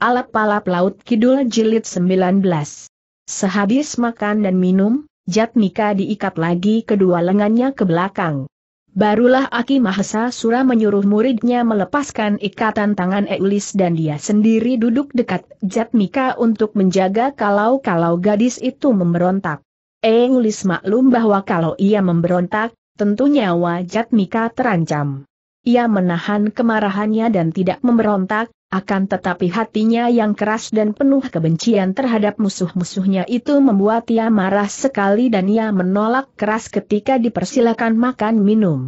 Alap-alap Laut Kidul Jilid 19. Sehabis makan dan minum, Jatmika diikat lagi kedua lengannya ke belakang. Barulah Aki Mahesa Sura menyuruh muridnya melepaskan ikatan tangan Eulis dan dia sendiri duduk dekat Jatmika untuk menjaga kalau-kalau gadis itu memberontak. Eulis maklum bahwa kalau ia memberontak, tentunya nyawa Jatmika terancam. Ia menahan kemarahannya dan tidak memberontak, akan tetapi hatinya yang keras dan penuh kebencian terhadap musuh-musuhnya itu membuat ia marah sekali dan ia menolak keras ketika dipersilakan makan minum.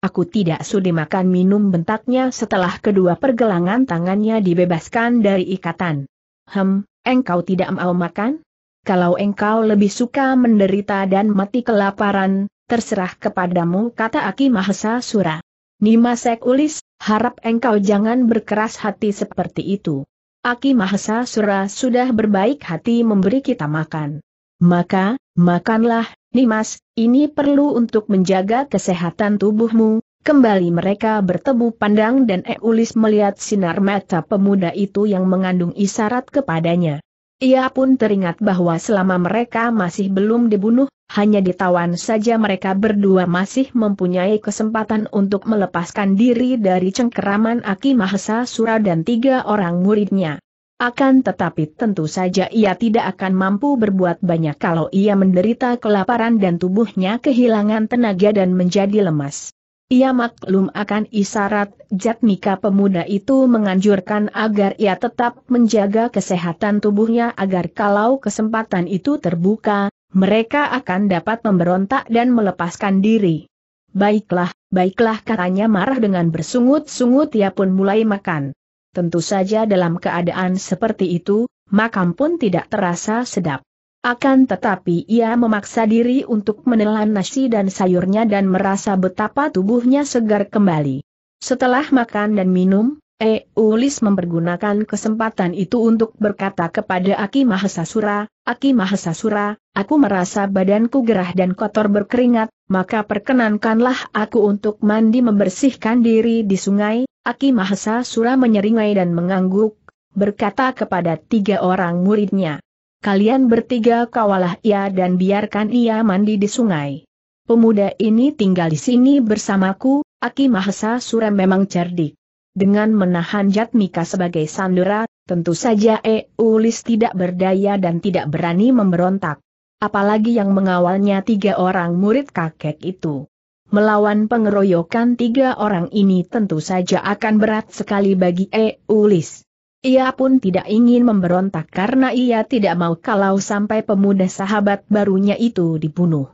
Aku tidak sudi makan minum bentaknya setelah kedua pergelangan tangannya dibebaskan dari ikatan. Hem, engkau tidak mau makan? Kalau engkau lebih suka menderita dan mati kelaparan, terserah kepadamu kata Aki Mahesa Sura. Nima Sek Ulis, Harap engkau jangan berkeras hati seperti itu. Aki Mahesa Sura sudah berbaik hati memberi kita makan. Maka, makanlah, Nimas, ini perlu untuk menjaga kesehatan tubuhmu. Kembali mereka bertemu pandang dan Eulis melihat sinar mata pemuda itu yang mengandung isyarat kepadanya. Ia pun teringat bahwa selama mereka masih belum dibunuh, hanya ditawan saja mereka berdua masih mempunyai kesempatan untuk melepaskan diri dari cengkeraman Aki Mahesa Sura dan tiga orang muridnya. Akan tetapi tentu saja ia tidak akan mampu berbuat banyak kalau ia menderita kelaparan dan tubuhnya kehilangan tenaga dan menjadi lemas. Ia maklum akan isyarat jatmika pemuda itu menganjurkan agar ia tetap menjaga kesehatan tubuhnya agar kalau kesempatan itu terbuka, mereka akan dapat memberontak dan melepaskan diri. Baiklah, baiklah katanya marah dengan bersungut-sungut ia pun mulai makan. Tentu saja dalam keadaan seperti itu, makam pun tidak terasa sedap. Akan tetapi ia memaksa diri untuk menelan nasi dan sayurnya dan merasa betapa tubuhnya segar kembali. Setelah makan dan minum, Eulis mempergunakan kesempatan itu untuk berkata kepada Aki Mahasasura, Aki Mahasasura, aku merasa badanku gerah dan kotor berkeringat, maka perkenankanlah aku untuk mandi membersihkan diri di sungai, Aki Mahasasura menyeringai dan mengangguk, berkata kepada tiga orang muridnya kalian bertiga kawalah ia dan biarkan ia mandi di sungai. Pemuda ini tinggal di sini bersamaku, Aki Mahesa Surem memang cerdik. Dengan menahan Jatmika sebagai sandera, tentu saja Eulis tidak berdaya dan tidak berani memberontak. Apalagi yang mengawalnya tiga orang murid kakek itu. Melawan pengeroyokan tiga orang ini tentu saja akan berat sekali bagi Eulis. Ia pun tidak ingin memberontak karena ia tidak mau kalau sampai pemuda sahabat barunya itu dibunuh.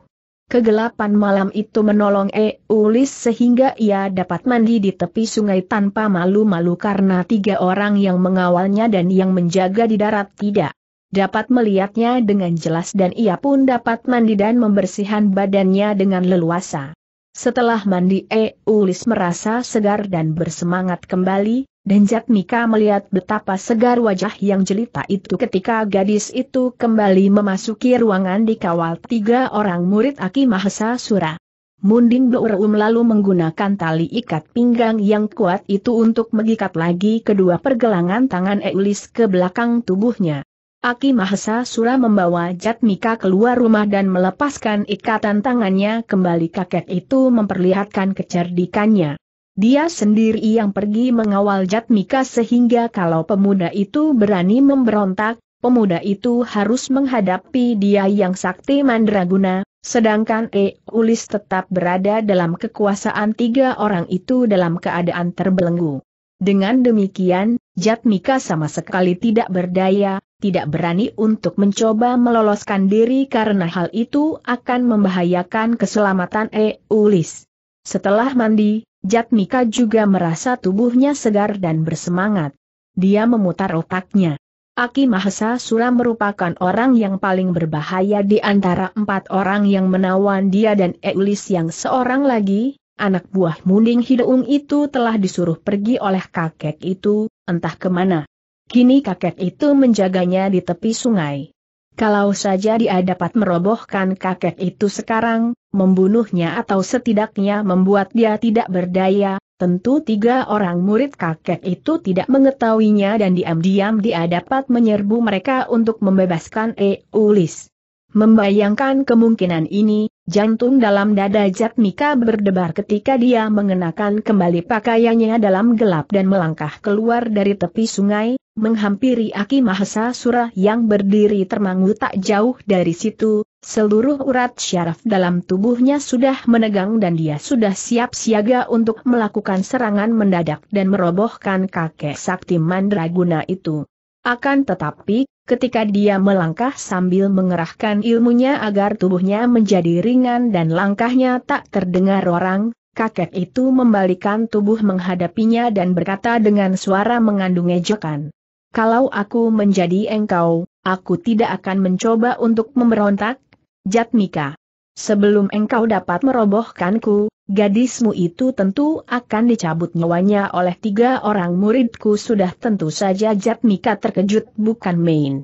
Kegelapan malam itu menolong Eulis sehingga ia dapat mandi di tepi sungai tanpa malu-malu karena tiga orang yang mengawalnya dan yang menjaga di darat tidak dapat melihatnya dengan jelas dan ia pun dapat mandi dan membersihkan badannya dengan leluasa. Setelah mandi Eulis merasa segar dan bersemangat kembali, dan Jack Mika melihat betapa segar wajah yang jelita itu ketika gadis itu kembali memasuki ruangan dikawal tiga orang murid Aki Mahesa Sura. Munding Beurum lalu menggunakan tali ikat pinggang yang kuat itu untuk mengikat lagi kedua pergelangan tangan Eulis ke belakang tubuhnya. Aki Mahesa Sura membawa Mika keluar rumah dan melepaskan ikatan tangannya kembali kakek itu memperlihatkan kecerdikannya. Dia sendiri yang pergi mengawal Jatmika sehingga kalau pemuda itu berani memberontak, pemuda itu harus menghadapi dia yang sakti mandraguna, sedangkan E. Ulis tetap berada dalam kekuasaan tiga orang itu dalam keadaan terbelenggu. Dengan demikian, Jatmika sama sekali tidak berdaya, tidak berani untuk mencoba meloloskan diri karena hal itu akan membahayakan keselamatan E. Ulis. Setelah mandi, Jatmika juga merasa tubuhnya segar dan bersemangat. Dia memutar otaknya. Aki Mahesa Sura merupakan orang yang paling berbahaya di antara empat orang yang menawan dia dan Eulis yang seorang lagi, anak buah Munding Hideung itu telah disuruh pergi oleh kakek itu, entah kemana. Kini kakek itu menjaganya di tepi sungai. Kalau saja dia dapat merobohkan kakek itu sekarang, membunuhnya atau setidaknya membuat dia tidak berdaya, tentu tiga orang murid kakek itu tidak mengetahuinya dan diam-diam dia dapat menyerbu mereka untuk membebaskan Eulis. Membayangkan kemungkinan ini, jantung dalam dada Jack Mika berdebar ketika dia mengenakan kembali pakaiannya dalam gelap dan melangkah keluar dari tepi sungai, menghampiri Aki Mahesa Sura yang berdiri termangu tak jauh dari situ, seluruh urat syaraf dalam tubuhnya sudah menegang dan dia sudah siap siaga untuk melakukan serangan mendadak dan merobohkan kakek sakti mandraguna itu. Akan tetapi, ketika dia melangkah sambil mengerahkan ilmunya agar tubuhnya menjadi ringan dan langkahnya tak terdengar orang, kakek itu membalikan tubuh menghadapinya dan berkata dengan suara mengandung ejekan. Kalau aku menjadi engkau, aku tidak akan mencoba untuk memberontak, Jatmika. Sebelum engkau dapat merobohkanku, gadismu itu tentu akan dicabut nyawanya oleh tiga orang muridku sudah tentu saja Jatmika terkejut bukan main.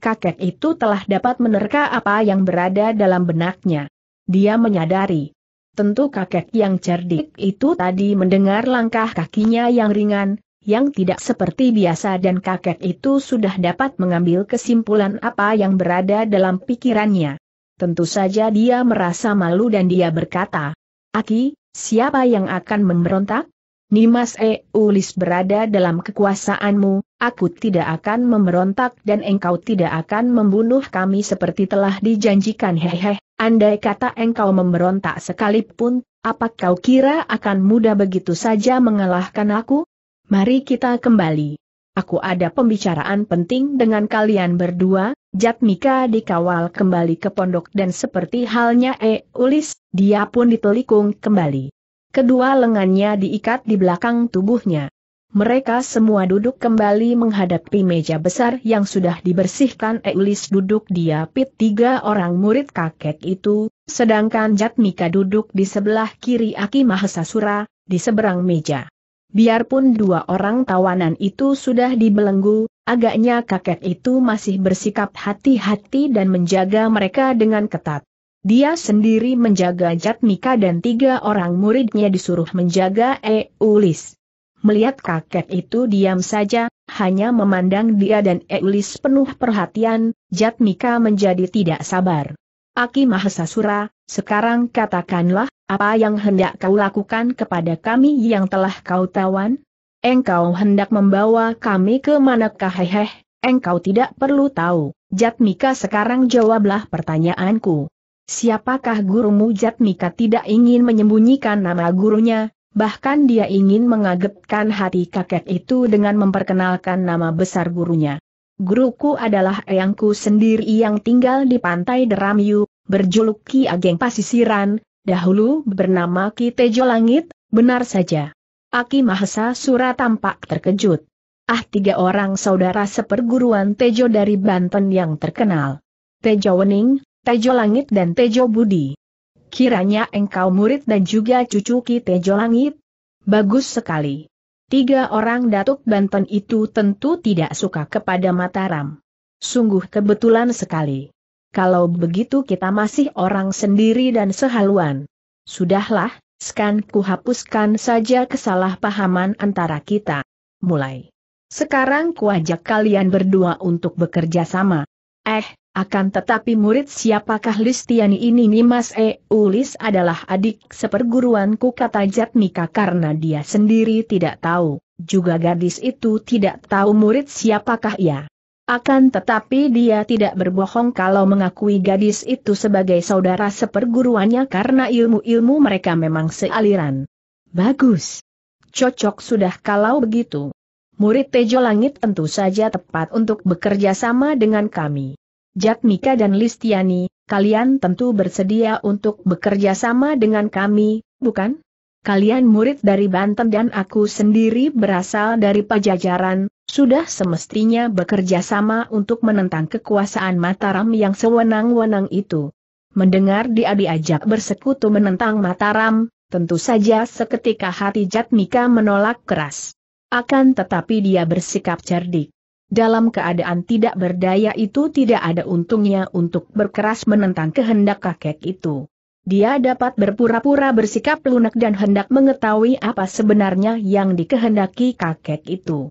Kakek itu telah dapat menerka apa yang berada dalam benaknya. Dia menyadari. Tentu kakek yang cerdik itu tadi mendengar langkah kakinya yang ringan, yang tidak seperti biasa dan kakek itu sudah dapat mengambil kesimpulan apa yang berada dalam pikirannya. Tentu saja dia merasa malu dan dia berkata, Aki, siapa yang akan memberontak? Nimas E, ulis berada dalam kekuasaanmu, aku tidak akan memberontak dan engkau tidak akan membunuh kami seperti telah dijanjikan hehe, andai kata engkau memberontak sekalipun, apa kau kira akan mudah begitu saja mengalahkan aku? Mari kita kembali. Aku ada pembicaraan penting dengan kalian berdua, Jatmika dikawal kembali ke pondok dan seperti halnya E. Ulis, dia pun ditelikung kembali. Kedua lengannya diikat di belakang tubuhnya. Mereka semua duduk kembali menghadapi meja besar yang sudah dibersihkan E. Ulis duduk diapit tiga orang murid kakek itu, sedangkan Jatmika duduk di sebelah kiri Aki Mahasasura, di seberang meja. Biarpun dua orang tawanan itu sudah dibelenggu, agaknya kakek itu masih bersikap hati-hati dan menjaga mereka dengan ketat. Dia sendiri menjaga Jatmika dan tiga orang muridnya disuruh menjaga Eulis. Melihat kakek itu diam saja, hanya memandang dia dan Eulis penuh perhatian, Jatmika menjadi tidak sabar. Aki Mahasasura, sekarang katakanlah, apa yang hendak kau lakukan kepada kami yang telah kau tawan? Engkau hendak membawa kami ke manakah hehehe? engkau tidak perlu tahu. Jatmika sekarang jawablah pertanyaanku. Siapakah gurumu Jatmika tidak ingin menyembunyikan nama gurunya, bahkan dia ingin mengagetkan hati kakek itu dengan memperkenalkan nama besar gurunya. Guruku adalah eyangku sendiri yang tinggal di pantai Deramyu, berjuluk Ki Ageng Pasisiran, dahulu bernama Ki Tejo Langit, benar saja. Aki Mahasa Sura tampak terkejut. Ah tiga orang saudara seperguruan Tejo dari Banten yang terkenal. Tejo Wening, Tejo Langit dan Tejo Budi. Kiranya engkau murid dan juga cucu Ki Tejo Langit? Bagus sekali. Tiga orang datuk Banten itu tentu tidak suka kepada Mataram. Sungguh kebetulan sekali kalau begitu kita masih orang sendiri dan sehaluan. Sudahlah, skan ku hapuskan saja kesalahpahaman antara kita. Mulai. Sekarang ku ajak kalian berdua untuk bekerja sama. Eh, akan tetapi murid siapakah Listiani ini Mas? E. Ulis adalah adik seperguruanku kata Jatmika karena dia sendiri tidak tahu, juga gadis itu tidak tahu murid siapakah ia. Akan tetapi dia tidak berbohong kalau mengakui gadis itu sebagai saudara seperguruannya karena ilmu-ilmu mereka memang sealiran. Bagus. Cocok sudah kalau begitu. Murid Tejo Langit tentu saja tepat untuk bekerja sama dengan kami. Jatmika dan Listiani, kalian tentu bersedia untuk bekerja sama dengan kami, bukan? Kalian murid dari Banten dan aku sendiri berasal dari pajajaran, sudah semestinya bekerja sama untuk menentang kekuasaan Mataram yang sewenang-wenang itu. Mendengar dia diajak bersekutu menentang Mataram, tentu saja seketika hati Jatmika menolak keras. Akan tetapi dia bersikap cerdik. Dalam keadaan tidak berdaya itu tidak ada untungnya untuk berkeras menentang kehendak kakek itu. Dia dapat berpura-pura bersikap lunak dan hendak mengetahui apa sebenarnya yang dikehendaki kakek itu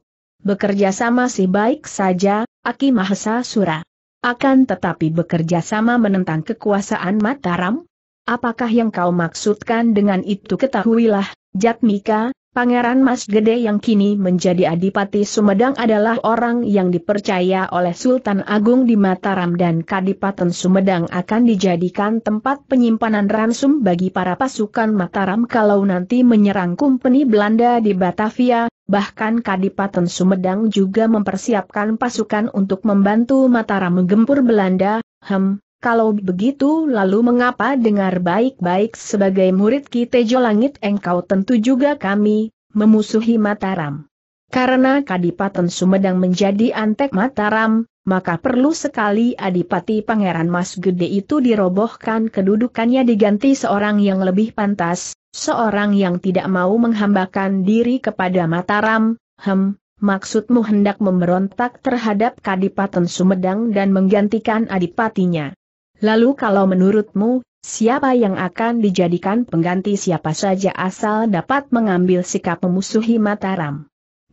bekerja sama si baik saja, Aki Mahesa Sura. Akan tetapi bekerja sama menentang kekuasaan Mataram? Apakah yang kau maksudkan dengan itu ketahuilah, Jatmika, Pangeran Mas Gede yang kini menjadi Adipati Sumedang adalah orang yang dipercaya oleh Sultan Agung di Mataram dan Kadipaten Sumedang akan dijadikan tempat penyimpanan ransum bagi para pasukan Mataram kalau nanti menyerang Kumpeni Belanda di Batavia, bahkan Kadipaten Sumedang juga mempersiapkan pasukan untuk membantu Mataram menggempur Belanda, hem, kalau begitu lalu mengapa dengar baik-baik sebagai murid Ki Tejo Langit engkau tentu juga kami, memusuhi Mataram. Karena Kadipaten Sumedang menjadi antek Mataram, maka perlu sekali Adipati Pangeran Mas Gede itu dirobohkan kedudukannya diganti seorang yang lebih pantas, seorang yang tidak mau menghambakan diri kepada Mataram, hem, maksudmu hendak memberontak terhadap Kadipaten Sumedang dan menggantikan adipatinya. Lalu kalau menurutmu, siapa yang akan dijadikan pengganti siapa saja asal dapat mengambil sikap memusuhi Mataram?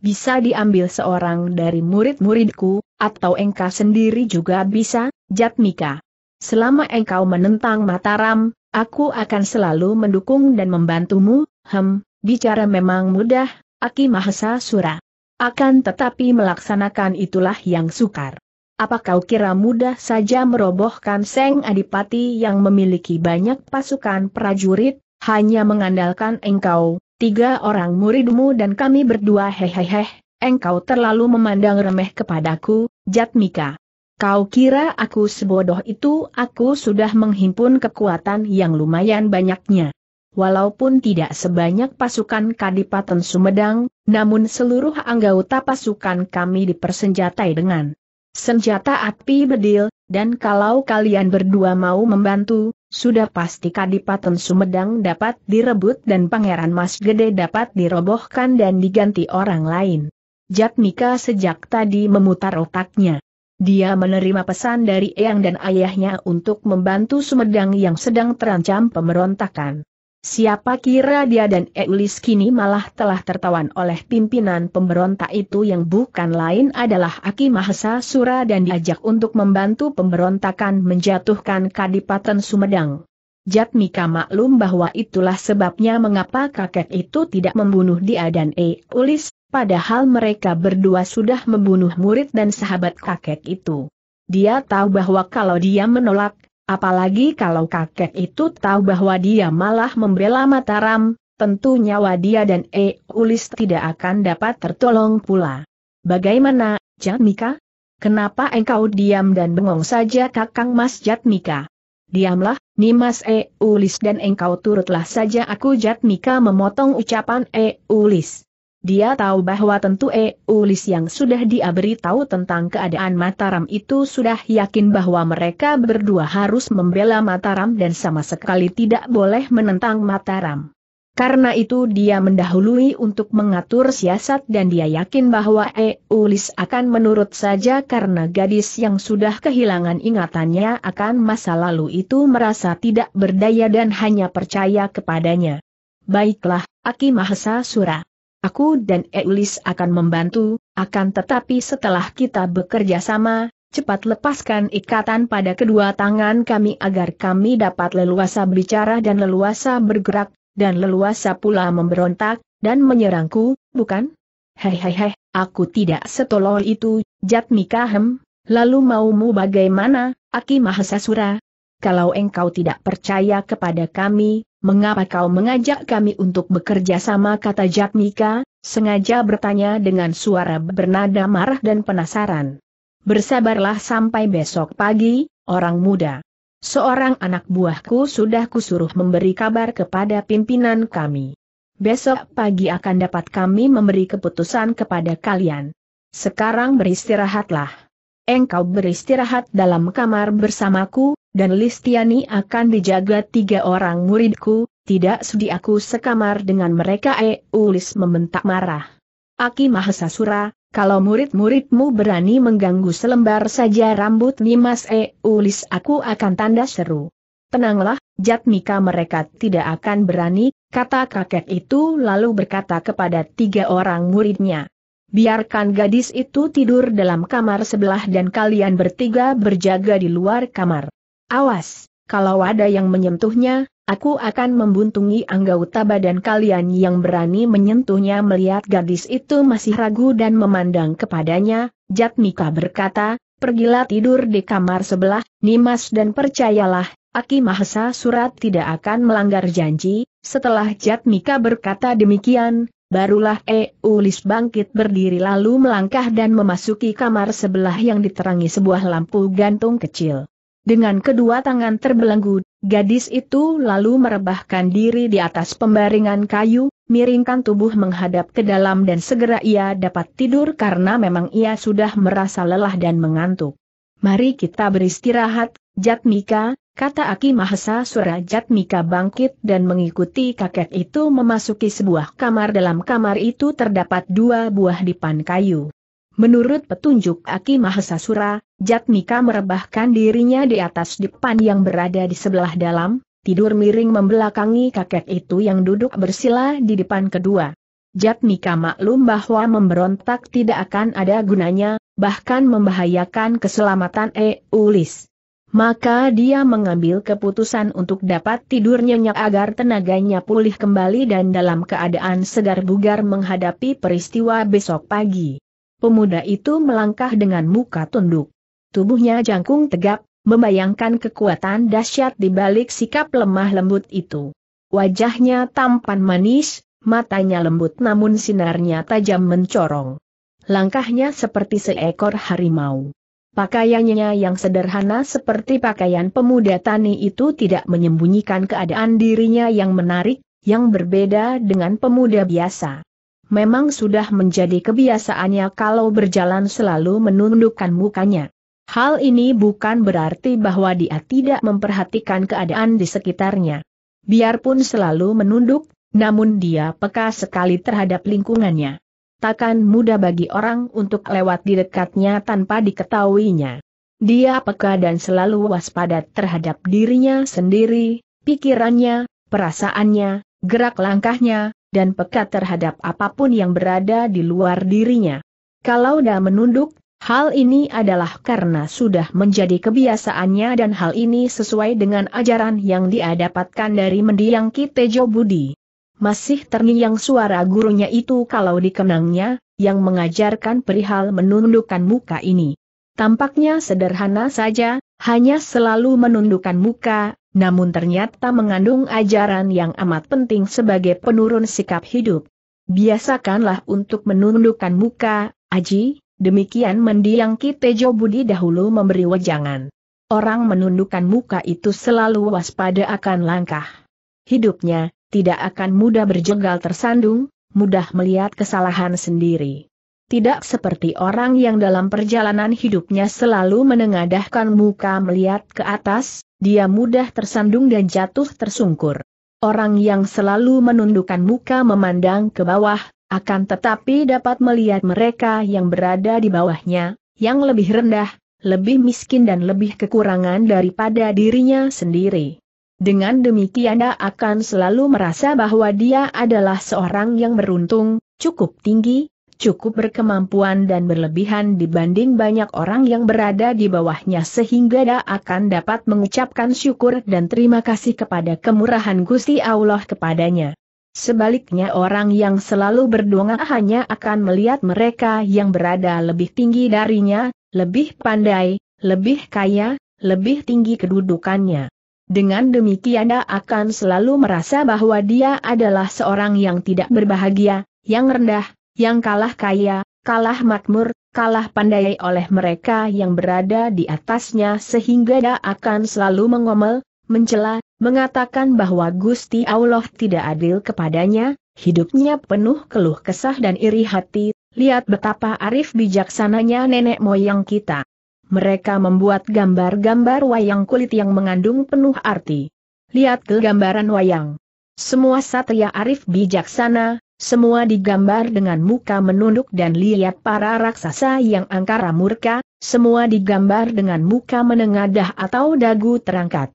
bisa diambil seorang dari murid-muridku, atau engkau sendiri juga bisa, Jatmika. Selama engkau menentang Mataram, aku akan selalu mendukung dan membantumu, hem, bicara memang mudah, Aki Mahesa Sura. Akan tetapi melaksanakan itulah yang sukar. Apa kau kira mudah saja merobohkan Seng Adipati yang memiliki banyak pasukan prajurit, hanya mengandalkan engkau, Tiga orang muridmu dan kami berdua hehehe. engkau terlalu memandang remeh kepadaku, Jatmika. Kau kira aku sebodoh itu aku sudah menghimpun kekuatan yang lumayan banyaknya. Walaupun tidak sebanyak pasukan Kadipaten Sumedang, namun seluruh anggota pasukan kami dipersenjatai dengan senjata api bedil, dan kalau kalian berdua mau membantu, sudah pasti Kadipaten Sumedang dapat direbut dan Pangeran Mas Gede dapat dirobohkan dan diganti orang lain. Jatmika sejak tadi memutar otaknya. Dia menerima pesan dari Eyang dan ayahnya untuk membantu Sumedang yang sedang terancam pemberontakan. Siapa kira dia dan Eulis kini malah telah tertawan oleh pimpinan pemberontak itu yang bukan lain adalah Aki Mahasa Sura dan diajak untuk membantu pemberontakan menjatuhkan Kadipaten Sumedang. Jatmika maklum bahwa itulah sebabnya mengapa kakek itu tidak membunuh dia dan Eulis, padahal mereka berdua sudah membunuh murid dan sahabat kakek itu. Dia tahu bahwa kalau dia menolak, Apalagi kalau kakek itu tahu bahwa dia malah membela Mataram, tentu nyawa dia dan E. Ulis tidak akan dapat tertolong pula. Bagaimana, Jatmika? Kenapa engkau diam dan bengong saja kakang Mas Jatmika? Diamlah, Nimas E. Ulis dan engkau turutlah saja aku Jatmika memotong ucapan E. Ulis. Dia tahu bahwa tentu E. Ulis yang sudah dia beritahu tentang keadaan Mataram itu sudah yakin bahwa mereka berdua harus membela Mataram dan sama sekali tidak boleh menentang Mataram. Karena itu dia mendahului untuk mengatur siasat dan dia yakin bahwa E. Ulis akan menurut saja karena gadis yang sudah kehilangan ingatannya akan masa lalu itu merasa tidak berdaya dan hanya percaya kepadanya. Baiklah, Aki Mahesa Surah. Aku dan Eulis akan membantu, akan tetapi setelah kita bekerja sama, cepat lepaskan ikatan pada kedua tangan kami agar kami dapat leluasa berbicara dan leluasa bergerak, dan leluasa pula memberontak, dan menyerangku, bukan? Hei hei hei, aku tidak setolol itu, Jatmikahem, lalu maumu bagaimana, Aki Mahasasura? Kalau engkau tidak percaya kepada kami, mengapa kau mengajak kami untuk bekerja sama kata Jatmika, sengaja bertanya dengan suara bernada marah dan penasaran. Bersabarlah sampai besok pagi, orang muda. Seorang anak buahku sudah kusuruh memberi kabar kepada pimpinan kami. Besok pagi akan dapat kami memberi keputusan kepada kalian. Sekarang beristirahatlah. Engkau beristirahat dalam kamar bersamaku, dan Listiani akan dijaga tiga orang muridku, tidak sudi aku sekamar dengan mereka E. Ulis membentak marah. Aki Mahasasura, kalau murid-muridmu berani mengganggu selembar saja rambut Nimas E. Ulis aku akan tanda seru. Tenanglah, Jatmika mereka tidak akan berani, kata kakek itu lalu berkata kepada tiga orang muridnya. Biarkan gadis itu tidur dalam kamar sebelah dan kalian bertiga berjaga di luar kamar. Awas, kalau ada yang menyentuhnya, aku akan membuntungi anggota badan kalian yang berani menyentuhnya melihat gadis itu masih ragu dan memandang kepadanya, Jatmika berkata, pergilah tidur di kamar sebelah, Nimas dan percayalah, Aki Mahesa Surat tidak akan melanggar janji, setelah Jatmika berkata demikian, barulah Eulis bangkit berdiri lalu melangkah dan memasuki kamar sebelah yang diterangi sebuah lampu gantung kecil. Dengan kedua tangan terbelenggu, gadis itu lalu merebahkan diri di atas pembaringan kayu, miringkan tubuh menghadap ke dalam dan segera ia dapat tidur karena memang ia sudah merasa lelah dan mengantuk. Mari kita beristirahat, Jatmika, kata Aki Mahesa Sura Jatmika bangkit dan mengikuti kakek itu memasuki sebuah kamar dalam kamar itu terdapat dua buah dipan kayu. Menurut petunjuk Aki Mahesasura, Jatmika merebahkan dirinya di atas depan yang berada di sebelah dalam, tidur miring membelakangi kakek itu yang duduk bersila di depan kedua. Jatmika maklum bahwa memberontak tidak akan ada gunanya, bahkan membahayakan keselamatan Eulis. Maka dia mengambil keputusan untuk dapat tidur nyenyak agar tenaganya pulih kembali dan dalam keadaan segar bugar menghadapi peristiwa besok pagi. Pemuda itu melangkah dengan muka tunduk. Tubuhnya jangkung tegap, membayangkan kekuatan dahsyat di balik sikap lemah lembut itu. Wajahnya tampan manis, matanya lembut namun sinarnya tajam mencorong. Langkahnya seperti seekor harimau. Pakaiannya yang sederhana seperti pakaian pemuda tani itu tidak menyembunyikan keadaan dirinya yang menarik, yang berbeda dengan pemuda biasa. Memang sudah menjadi kebiasaannya kalau berjalan selalu menundukkan mukanya. Hal ini bukan berarti bahwa dia tidak memperhatikan keadaan di sekitarnya. Biarpun selalu menunduk, namun dia peka sekali terhadap lingkungannya. Takkan mudah bagi orang untuk lewat di dekatnya tanpa diketahuinya. Dia peka dan selalu waspada terhadap dirinya sendiri, pikirannya, perasaannya, gerak langkahnya, dan peka terhadap apapun yang berada di luar dirinya. Kalau dia menunduk, Hal ini adalah karena sudah menjadi kebiasaannya dan hal ini sesuai dengan ajaran yang dia dapatkan dari mendiang Kitejo Budi. Masih terngiang suara gurunya itu kalau dikenangnya, yang mengajarkan perihal menundukkan muka ini. Tampaknya sederhana saja, hanya selalu menundukkan muka, namun ternyata mengandung ajaran yang amat penting sebagai penurun sikap hidup. Biasakanlah untuk menundukkan muka, Aji, Demikian mendiang Kitejo Budi dahulu memberi wejangan. Orang menundukkan muka itu selalu waspada akan langkah. Hidupnya, tidak akan mudah berjegal tersandung, mudah melihat kesalahan sendiri. Tidak seperti orang yang dalam perjalanan hidupnya selalu menengadahkan muka melihat ke atas, dia mudah tersandung dan jatuh tersungkur. Orang yang selalu menundukkan muka memandang ke bawah, akan tetapi dapat melihat mereka yang berada di bawahnya, yang lebih rendah, lebih miskin dan lebih kekurangan daripada dirinya sendiri. Dengan demikian dia akan selalu merasa bahwa dia adalah seorang yang beruntung, cukup tinggi, cukup berkemampuan dan berlebihan dibanding banyak orang yang berada di bawahnya sehingga dia akan dapat mengucapkan syukur dan terima kasih kepada kemurahan Gusti Allah kepadanya. Sebaliknya orang yang selalu berdonga hanya akan melihat mereka yang berada lebih tinggi darinya, lebih pandai, lebih kaya, lebih tinggi kedudukannya. Dengan demikian dia akan selalu merasa bahwa dia adalah seorang yang tidak berbahagia, yang rendah, yang kalah kaya, kalah makmur, kalah pandai oleh mereka yang berada di atasnya sehingga dia akan selalu mengomel, mencela, mengatakan bahwa Gusti Allah tidak adil kepadanya, hidupnya penuh keluh kesah dan iri hati, lihat betapa arif bijaksananya nenek moyang kita. Mereka membuat gambar-gambar wayang kulit yang mengandung penuh arti. Lihat ke gambaran wayang. Semua satria arif bijaksana, semua digambar dengan muka menunduk dan lihat para raksasa yang angkara murka, semua digambar dengan muka menengadah atau dagu terangkat.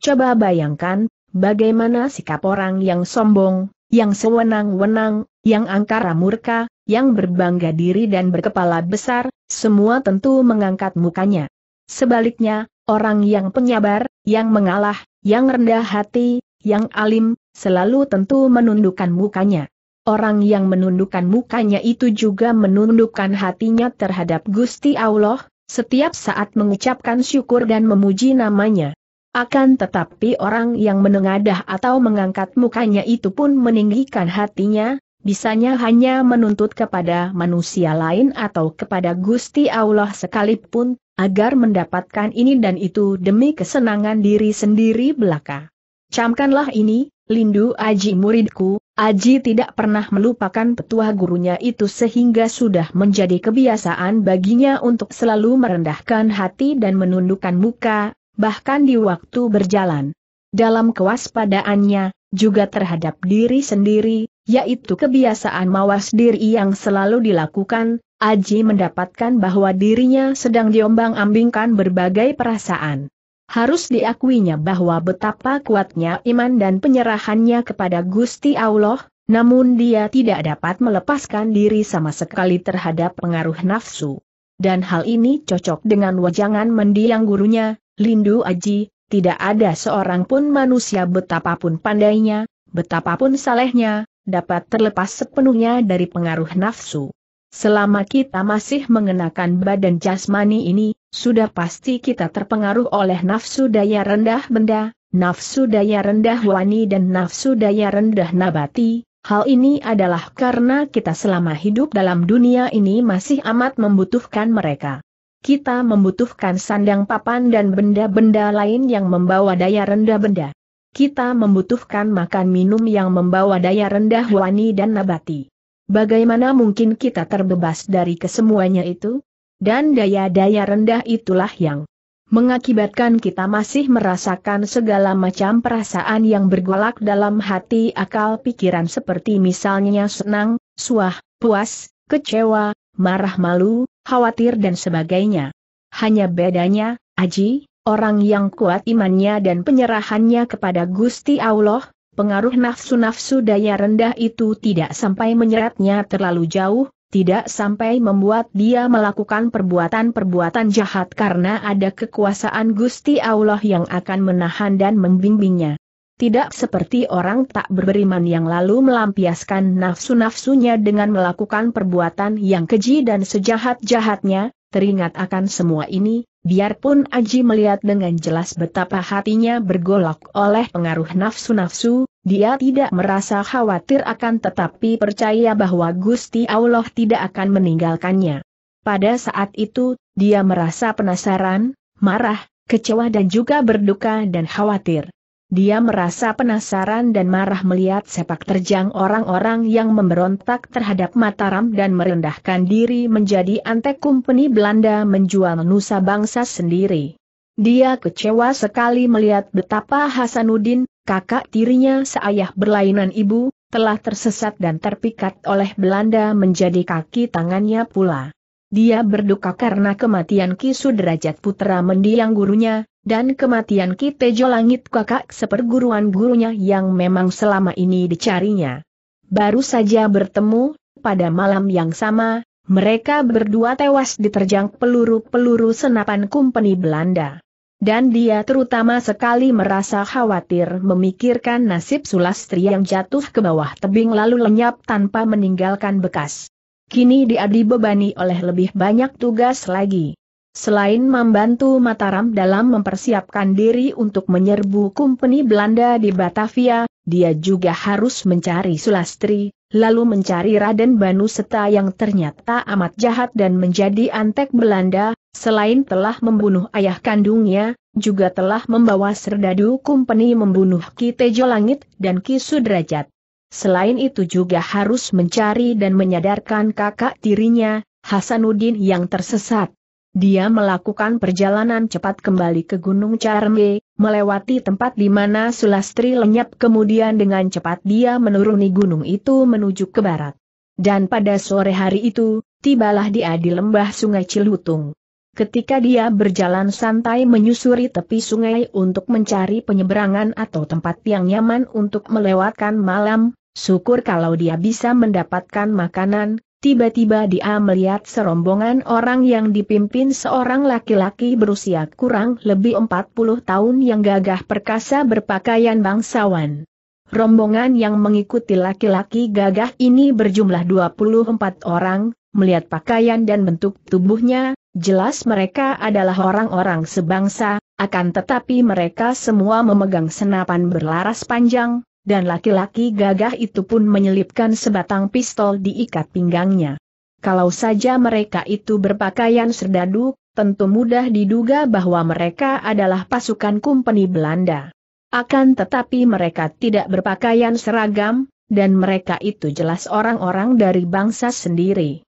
Coba bayangkan, bagaimana sikap orang yang sombong, yang sewenang-wenang, yang angkara murka, yang berbangga diri dan berkepala besar, semua tentu mengangkat mukanya. Sebaliknya, orang yang penyabar, yang mengalah, yang rendah hati, yang alim, selalu tentu menundukkan mukanya. Orang yang menundukkan mukanya itu juga menundukkan hatinya terhadap Gusti Allah, setiap saat mengucapkan syukur dan memuji namanya. Akan tetapi orang yang menengadah atau mengangkat mukanya itu pun meninggikan hatinya, bisanya hanya menuntut kepada manusia lain atau kepada Gusti Allah sekalipun, agar mendapatkan ini dan itu demi kesenangan diri sendiri belaka. Camkanlah ini, lindu Aji muridku, Aji tidak pernah melupakan petua gurunya itu sehingga sudah menjadi kebiasaan baginya untuk selalu merendahkan hati dan menundukkan muka, bahkan di waktu berjalan. Dalam kewaspadaannya, juga terhadap diri sendiri, yaitu kebiasaan mawas diri yang selalu dilakukan, Aji mendapatkan bahwa dirinya sedang diombang-ambingkan berbagai perasaan. Harus diakuinya bahwa betapa kuatnya iman dan penyerahannya kepada Gusti Allah, namun dia tidak dapat melepaskan diri sama sekali terhadap pengaruh nafsu. Dan hal ini cocok dengan wajangan mendiang gurunya, Lindu Aji, tidak ada seorang pun manusia betapapun pandainya, betapapun salehnya, dapat terlepas sepenuhnya dari pengaruh nafsu. Selama kita masih mengenakan badan jasmani ini, sudah pasti kita terpengaruh oleh nafsu daya rendah benda, nafsu daya rendah wani dan nafsu daya rendah nabati. Hal ini adalah karena kita selama hidup dalam dunia ini masih amat membutuhkan mereka kita membutuhkan sandang papan dan benda-benda lain yang membawa daya rendah benda. Kita membutuhkan makan minum yang membawa daya rendah wani dan nabati. Bagaimana mungkin kita terbebas dari kesemuanya itu? Dan daya-daya rendah itulah yang mengakibatkan kita masih merasakan segala macam perasaan yang bergolak dalam hati akal pikiran seperti misalnya senang, suah, puas, kecewa, marah malu, khawatir dan sebagainya. Hanya bedanya, Aji, orang yang kuat imannya dan penyerahannya kepada Gusti Allah, pengaruh nafsu-nafsu daya rendah itu tidak sampai menyeretnya terlalu jauh, tidak sampai membuat dia melakukan perbuatan-perbuatan jahat karena ada kekuasaan Gusti Allah yang akan menahan dan membimbingnya. Tidak seperti orang tak beriman yang lalu melampiaskan nafsu-nafsunya dengan melakukan perbuatan yang keji dan sejahat-jahatnya, teringat akan semua ini, biarpun Aji melihat dengan jelas betapa hatinya bergolak oleh pengaruh nafsu-nafsu, dia tidak merasa khawatir akan tetapi percaya bahwa Gusti Allah tidak akan meninggalkannya. Pada saat itu, dia merasa penasaran, marah, kecewa dan juga berduka dan khawatir. Dia merasa penasaran dan marah melihat sepak terjang orang-orang yang memberontak terhadap Mataram dan merendahkan diri menjadi antek kumpeni Belanda menjual nusa bangsa sendiri. Dia kecewa sekali melihat betapa Hasanuddin, kakak tirinya seayah berlainan ibu, telah tersesat dan terpikat oleh Belanda menjadi kaki tangannya pula. Dia berduka karena kematian Ki Sudrajat Putra mendiang gurunya, dan kematian Kitejo Langit kakak seperguruan gurunya yang memang selama ini dicarinya. Baru saja bertemu, pada malam yang sama, mereka berdua tewas diterjang peluru-peluru senapan company Belanda. Dan dia terutama sekali merasa khawatir memikirkan nasib Sulastri yang jatuh ke bawah tebing lalu lenyap tanpa meninggalkan bekas. Kini dia dibebani oleh lebih banyak tugas lagi. Selain membantu Mataram dalam mempersiapkan diri untuk menyerbu kumpeni Belanda di Batavia, dia juga harus mencari Sulastri, lalu mencari Raden Banu Seta yang ternyata amat jahat dan menjadi antek Belanda, selain telah membunuh ayah kandungnya, juga telah membawa Serdadu kumpeni membunuh Ki Tejo Langit dan Ki Sudrajat. Selain itu juga harus mencari dan menyadarkan kakak tirinya, Hasanuddin yang tersesat. Dia melakukan perjalanan cepat kembali ke Gunung Carme, melewati tempat di mana Sulastri lenyap kemudian dengan cepat dia menuruni gunung itu menuju ke barat. Dan pada sore hari itu, tibalah dia di lembah sungai Cilutung. Ketika dia berjalan santai menyusuri tepi sungai untuk mencari penyeberangan atau tempat yang nyaman untuk melewatkan malam, syukur kalau dia bisa mendapatkan makanan, Tiba-tiba dia melihat serombongan orang yang dipimpin seorang laki-laki berusia kurang lebih 40 tahun yang gagah perkasa berpakaian bangsawan. Rombongan yang mengikuti laki-laki gagah ini berjumlah 24 orang, melihat pakaian dan bentuk tubuhnya, jelas mereka adalah orang-orang sebangsa, akan tetapi mereka semua memegang senapan berlaras panjang, dan laki-laki gagah itu pun menyelipkan sebatang pistol di ikat pinggangnya. Kalau saja mereka itu berpakaian serdadu, tentu mudah diduga bahwa mereka adalah pasukan kumpeni Belanda. Akan tetapi mereka tidak berpakaian seragam, dan mereka itu jelas orang-orang dari bangsa sendiri.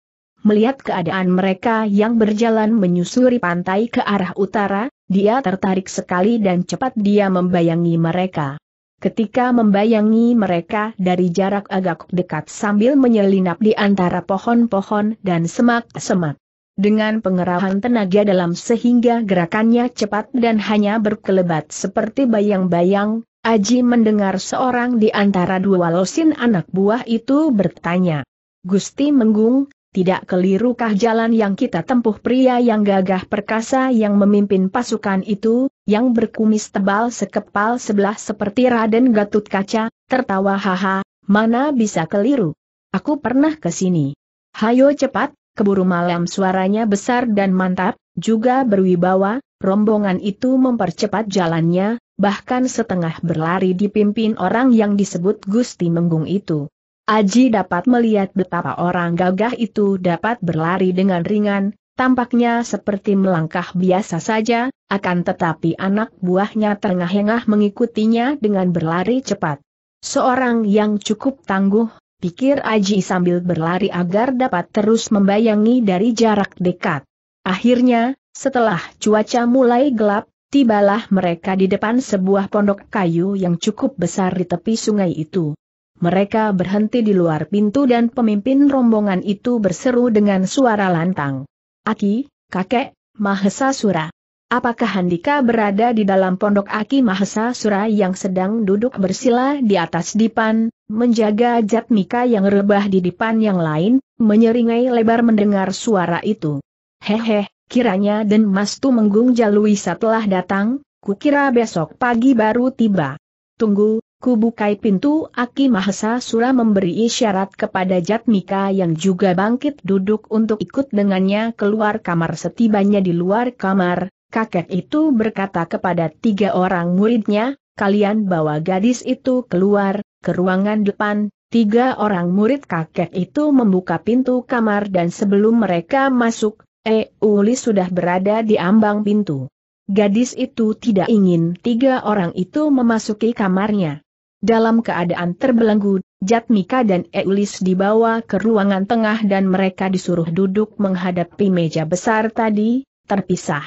Melihat keadaan mereka yang berjalan menyusuri pantai ke arah utara, dia tertarik sekali dan cepat dia membayangi mereka. Ketika membayangi mereka dari jarak agak dekat sambil menyelinap di antara pohon-pohon dan semak-semak. Dengan pengerahan tenaga dalam sehingga gerakannya cepat dan hanya berkelebat seperti bayang-bayang, Aji mendengar seorang di antara dua losin anak buah itu bertanya. Gusti Menggung, tidak kelirukah jalan yang kita tempuh pria yang gagah perkasa yang memimpin pasukan itu, yang berkumis tebal sekepal sebelah seperti Raden Gatut Kaca, tertawa haha, mana bisa keliru? Aku pernah ke sini. Hayo cepat, keburu malam suaranya besar dan mantap, juga berwibawa, rombongan itu mempercepat jalannya, bahkan setengah berlari dipimpin orang yang disebut Gusti Menggung itu. Aji dapat melihat betapa orang gagah itu dapat berlari dengan ringan, tampaknya seperti melangkah biasa saja, akan tetapi anak buahnya terengah-engah mengikutinya dengan berlari cepat. Seorang yang cukup tangguh, pikir Aji sambil berlari agar dapat terus membayangi dari jarak dekat. Akhirnya, setelah cuaca mulai gelap, tibalah mereka di depan sebuah pondok kayu yang cukup besar di tepi sungai itu mereka berhenti di luar pintu dan pemimpin rombongan itu berseru dengan suara lantang. Aki, kakek, Mahesa Sura. Apakah Handika berada di dalam pondok Aki Mahesa Sura yang sedang duduk bersila di atas dipan, menjaga Jatmika yang rebah di dipan yang lain, menyeringai lebar mendengar suara itu. Hehe, kiranya Den Mas Menggung Jalui telah datang, kukira besok pagi baru tiba. Tunggu, Kubukai pintu, Aki Mahesa Sura memberi isyarat kepada Jatmika yang juga bangkit duduk untuk ikut dengannya keluar kamar setibanya di luar kamar. Kakek itu berkata kepada tiga orang muridnya, kalian bawa gadis itu keluar, ke ruangan depan. Tiga orang murid kakek itu membuka pintu kamar dan sebelum mereka masuk, e. Uli sudah berada di ambang pintu. Gadis itu tidak ingin tiga orang itu memasuki kamarnya. Dalam keadaan terbelenggu, Jatmika dan Eulis dibawa ke ruangan tengah dan mereka disuruh duduk menghadapi meja besar tadi, terpisah.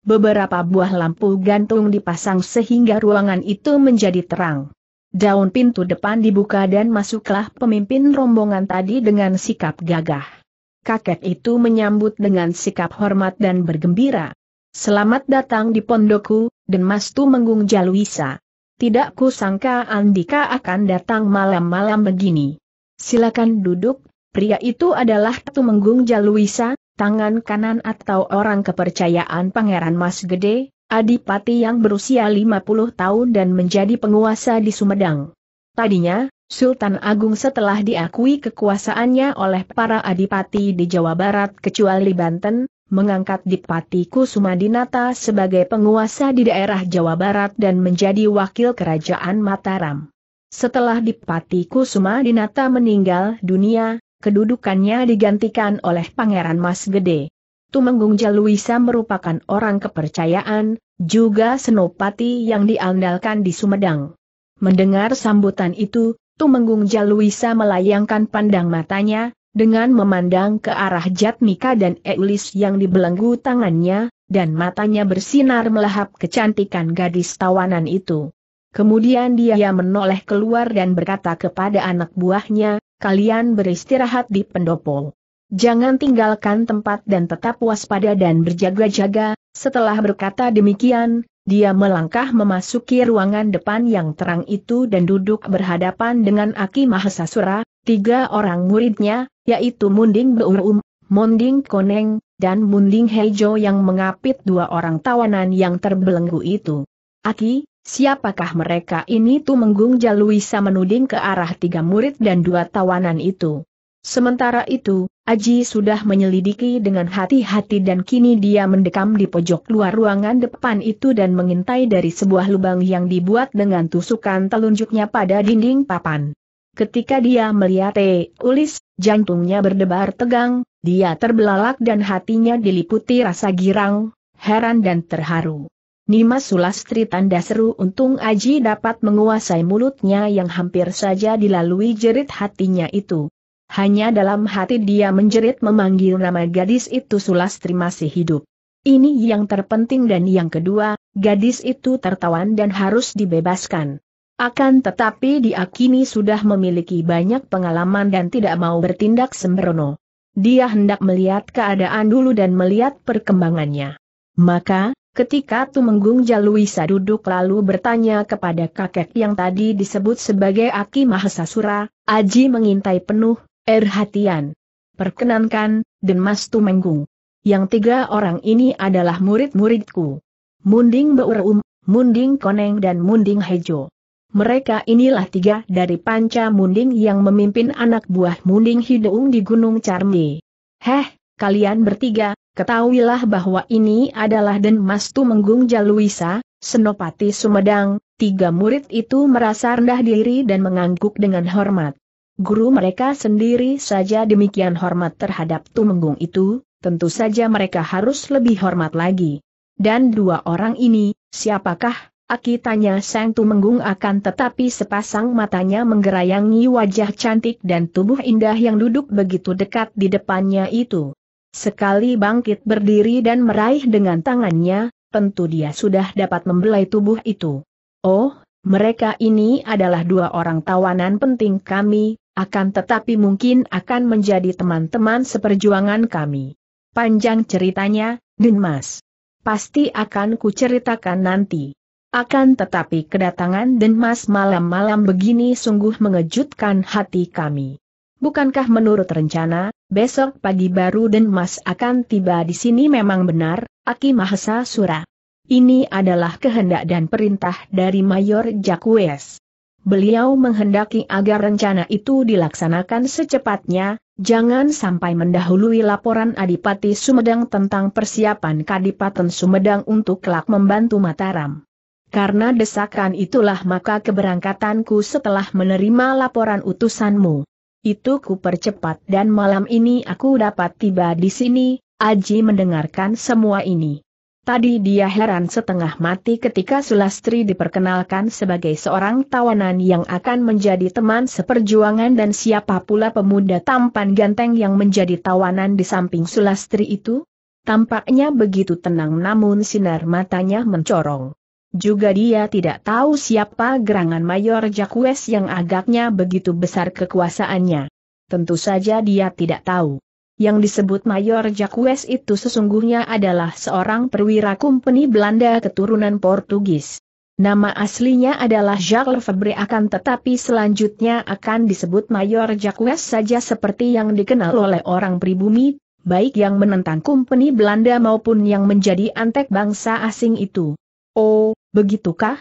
Beberapa buah lampu gantung dipasang sehingga ruangan itu menjadi terang. Daun pintu depan dibuka dan masuklah pemimpin rombongan tadi dengan sikap gagah. Kakek itu menyambut dengan sikap hormat dan bergembira. Selamat datang di pondokku, dan Mastu Menggung Jaluisa. Tidak kusangka Andika akan datang malam-malam begini. Silakan duduk, pria itu adalah Tumenggung Jaluisa, tangan kanan atau orang kepercayaan Pangeran Mas Gede, adipati yang berusia 50 tahun dan menjadi penguasa di Sumedang. Tadinya, Sultan Agung setelah diakui kekuasaannya oleh para adipati di Jawa Barat kecuali Banten, mengangkat Dipati Kusuma sebagai penguasa di daerah Jawa Barat dan menjadi wakil kerajaan Mataram. Setelah Dipati Kusuma meninggal dunia, kedudukannya digantikan oleh Pangeran Mas Gede. Tumenggung Jaluisa merupakan orang kepercayaan, juga senopati yang diandalkan di Sumedang. Mendengar sambutan itu, Tumenggung Jaluisa melayangkan pandang matanya, dengan memandang ke arah Jatmika dan Eulis yang dibelenggu tangannya, dan matanya bersinar melahap kecantikan gadis tawanan itu. Kemudian dia menoleh keluar dan berkata kepada anak buahnya, kalian beristirahat di pendopo. Jangan tinggalkan tempat dan tetap waspada dan berjaga-jaga, setelah berkata demikian, dia melangkah memasuki ruangan depan yang terang itu dan duduk berhadapan dengan Aki Mahasasura, tiga orang muridnya, yaitu Munding Beurum, Munding Koneng, dan Munding Hejo yang mengapit dua orang tawanan yang terbelenggu itu. Aki, siapakah mereka ini menggung Jaluisa menuding ke arah tiga murid dan dua tawanan itu. Sementara itu, Aji sudah menyelidiki dengan hati-hati dan kini dia mendekam di pojok luar ruangan depan itu dan mengintai dari sebuah lubang yang dibuat dengan tusukan telunjuknya pada dinding papan. Ketika dia melihat T. Eh, ulis, jantungnya berdebar tegang, dia terbelalak dan hatinya diliputi rasa girang, heran dan terharu. Nima Sulastri tanda seru untung Aji dapat menguasai mulutnya yang hampir saja dilalui jerit hatinya itu. Hanya dalam hati dia menjerit memanggil nama gadis itu Sulastri masih hidup. Ini yang terpenting dan yang kedua, gadis itu tertawan dan harus dibebaskan. Akan tetapi dia kini sudah memiliki banyak pengalaman dan tidak mau bertindak sembrono. Dia hendak melihat keadaan dulu dan melihat perkembangannya. Maka, ketika Tumenggung Jaluisa duduk lalu bertanya kepada kakek yang tadi disebut sebagai Aki Mahasasura, Aji mengintai penuh, erhatian, perkenankan, Perkenankan, Denmas Tumenggung. Yang tiga orang ini adalah murid-muridku. Munding Beurum, Munding Koneng dan Munding Hejo. Mereka inilah tiga dari panca munding yang memimpin anak buah munding hidung di Gunung Carmi. Heh, kalian bertiga, ketahuilah bahwa ini adalah Den Mas Tumenggung Jaluisa, Senopati Sumedang, tiga murid itu merasa rendah diri dan mengangguk dengan hormat. Guru mereka sendiri saja demikian hormat terhadap Tumenggung itu, tentu saja mereka harus lebih hormat lagi. Dan dua orang ini, siapakah? Aki tanya Sang Tumenggung akan tetapi sepasang matanya menggerayangi wajah cantik dan tubuh indah yang duduk begitu dekat di depannya itu. Sekali bangkit berdiri dan meraih dengan tangannya, tentu dia sudah dapat membelai tubuh itu. Oh, mereka ini adalah dua orang tawanan penting kami, akan tetapi mungkin akan menjadi teman-teman seperjuangan kami. Panjang ceritanya, Dinmas. Pasti akan kuceritakan nanti. Akan tetapi kedatangan Denmas malam-malam begini sungguh mengejutkan hati kami. Bukankah menurut rencana, besok pagi baru Denmas akan tiba di sini memang benar, Aki Mahesa Sura. Ini adalah kehendak dan perintah dari Mayor Jakues. Beliau menghendaki agar rencana itu dilaksanakan secepatnya, jangan sampai mendahului laporan Adipati Sumedang tentang persiapan Kadipaten Sumedang untuk kelak membantu Mataram. Karena desakan itulah maka keberangkatanku setelah menerima laporan utusanmu. Itu ku percepat dan malam ini aku dapat tiba di sini, Aji mendengarkan semua ini. Tadi dia heran setengah mati ketika Sulastri diperkenalkan sebagai seorang tawanan yang akan menjadi teman seperjuangan dan siapa pula pemuda tampan ganteng yang menjadi tawanan di samping Sulastri itu? Tampaknya begitu tenang namun sinar matanya mencorong. Juga dia tidak tahu siapa gerangan Mayor Jakues yang agaknya begitu besar kekuasaannya. Tentu saja dia tidak tahu. Yang disebut Mayor Jakues itu sesungguhnya adalah seorang perwira kumpeni Belanda keturunan Portugis. Nama aslinya adalah Jacques Lefebvre akan tetapi selanjutnya akan disebut Mayor Jakues saja seperti yang dikenal oleh orang pribumi, baik yang menentang kumpeni Belanda maupun yang menjadi antek bangsa asing itu. Oh, Begitukah?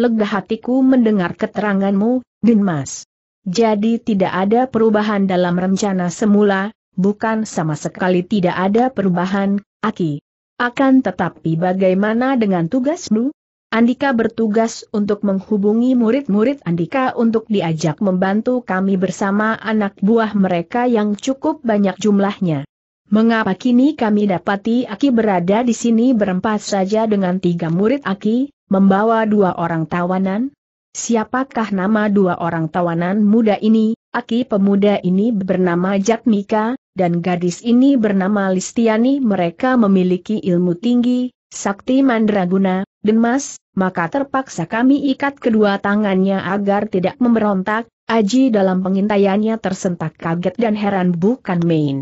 Lega hatiku mendengar keteranganmu, Dinmas. Jadi tidak ada perubahan dalam rencana semula, bukan sama sekali tidak ada perubahan, Aki. Akan tetapi bagaimana dengan tugasmu? Andika bertugas untuk menghubungi murid-murid Andika untuk diajak membantu kami bersama anak buah mereka yang cukup banyak jumlahnya. Mengapa kini kami dapati Aki berada di sini berempat saja dengan tiga murid Aki, membawa dua orang tawanan? Siapakah nama dua orang tawanan muda ini? Aki pemuda ini bernama Jatmika, dan gadis ini bernama Listiani. Mereka memiliki ilmu tinggi, sakti mandraguna, dan Mas, maka terpaksa kami ikat kedua tangannya agar tidak memberontak. Aji dalam pengintaiannya tersentak kaget dan heran bukan main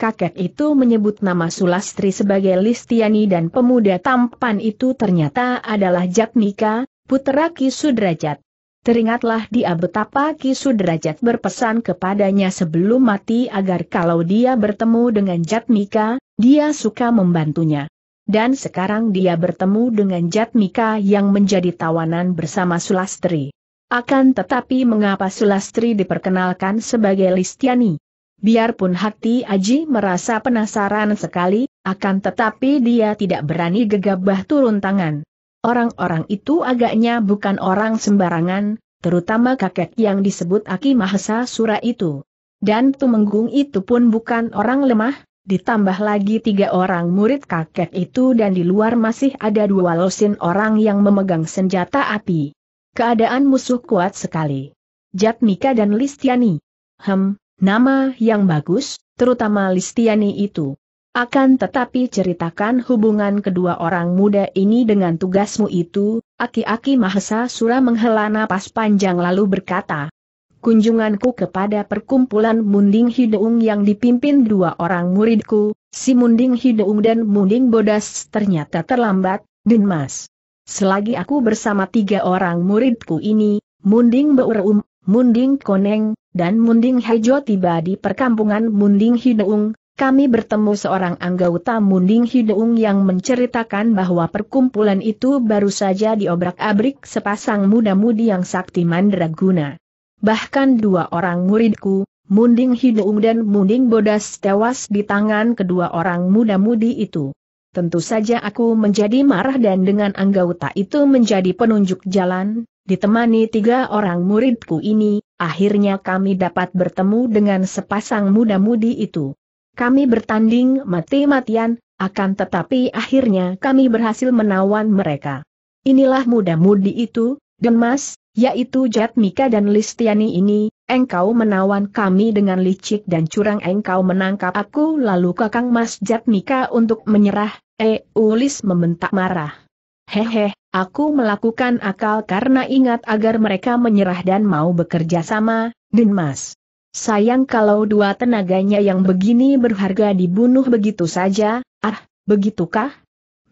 kakek itu menyebut nama Sulastri sebagai Listiani dan pemuda tampan itu ternyata adalah Jatnika, putra Ki Sudrajat. Teringatlah dia betapa Ki Sudrajat berpesan kepadanya sebelum mati agar kalau dia bertemu dengan Jatnika, dia suka membantunya. Dan sekarang dia bertemu dengan Jatnika yang menjadi tawanan bersama Sulastri. Akan tetapi mengapa Sulastri diperkenalkan sebagai Listiani? Biarpun hati Aji merasa penasaran sekali, akan tetapi dia tidak berani gegabah turun tangan. Orang-orang itu agaknya bukan orang sembarangan, terutama kakek yang disebut Aki Mahasa Sura itu. Dan Tumenggung itu pun bukan orang lemah, ditambah lagi tiga orang murid kakek itu dan di luar masih ada dua losin orang yang memegang senjata api. Keadaan musuh kuat sekali. Jatmika dan Listiani. Hem, Nama yang bagus, terutama Listiani itu. Akan tetapi ceritakan hubungan kedua orang muda ini dengan tugasmu itu, aki-aki Mahesa Sura menghela napas panjang lalu berkata. Kunjunganku kepada perkumpulan Munding Hideung yang dipimpin dua orang muridku, si Munding Hideung dan Munding Bodas ternyata terlambat, Dinmas. Selagi aku bersama tiga orang muridku ini, Munding Beureum. Munding Koneng, dan Munding Hejo tiba di perkampungan Munding Hideung, kami bertemu seorang anggota Munding Hideung yang menceritakan bahwa perkumpulan itu baru saja diobrak-abrik sepasang muda-mudi yang sakti mandraguna. Bahkan dua orang muridku, Munding Hideung dan Munding Bodas tewas di tangan kedua orang muda-mudi itu. Tentu saja aku menjadi marah dan dengan anggota itu menjadi penunjuk jalan, ditemani tiga orang muridku ini, akhirnya kami dapat bertemu dengan sepasang muda-mudi itu. Kami bertanding mati-matian, akan tetapi akhirnya kami berhasil menawan mereka. Inilah muda-mudi itu, Mas, yaitu Jatmika dan Listiani ini, engkau menawan kami dengan licik dan curang engkau menangkap aku lalu kakang Mas Jatmika untuk menyerah, Eh, Ulis membentak marah. Hehe, aku melakukan akal karena ingat agar mereka menyerah dan mau bekerja sama, Denmas. Sayang kalau dua tenaganya yang begini berharga dibunuh begitu saja, ah, begitukah?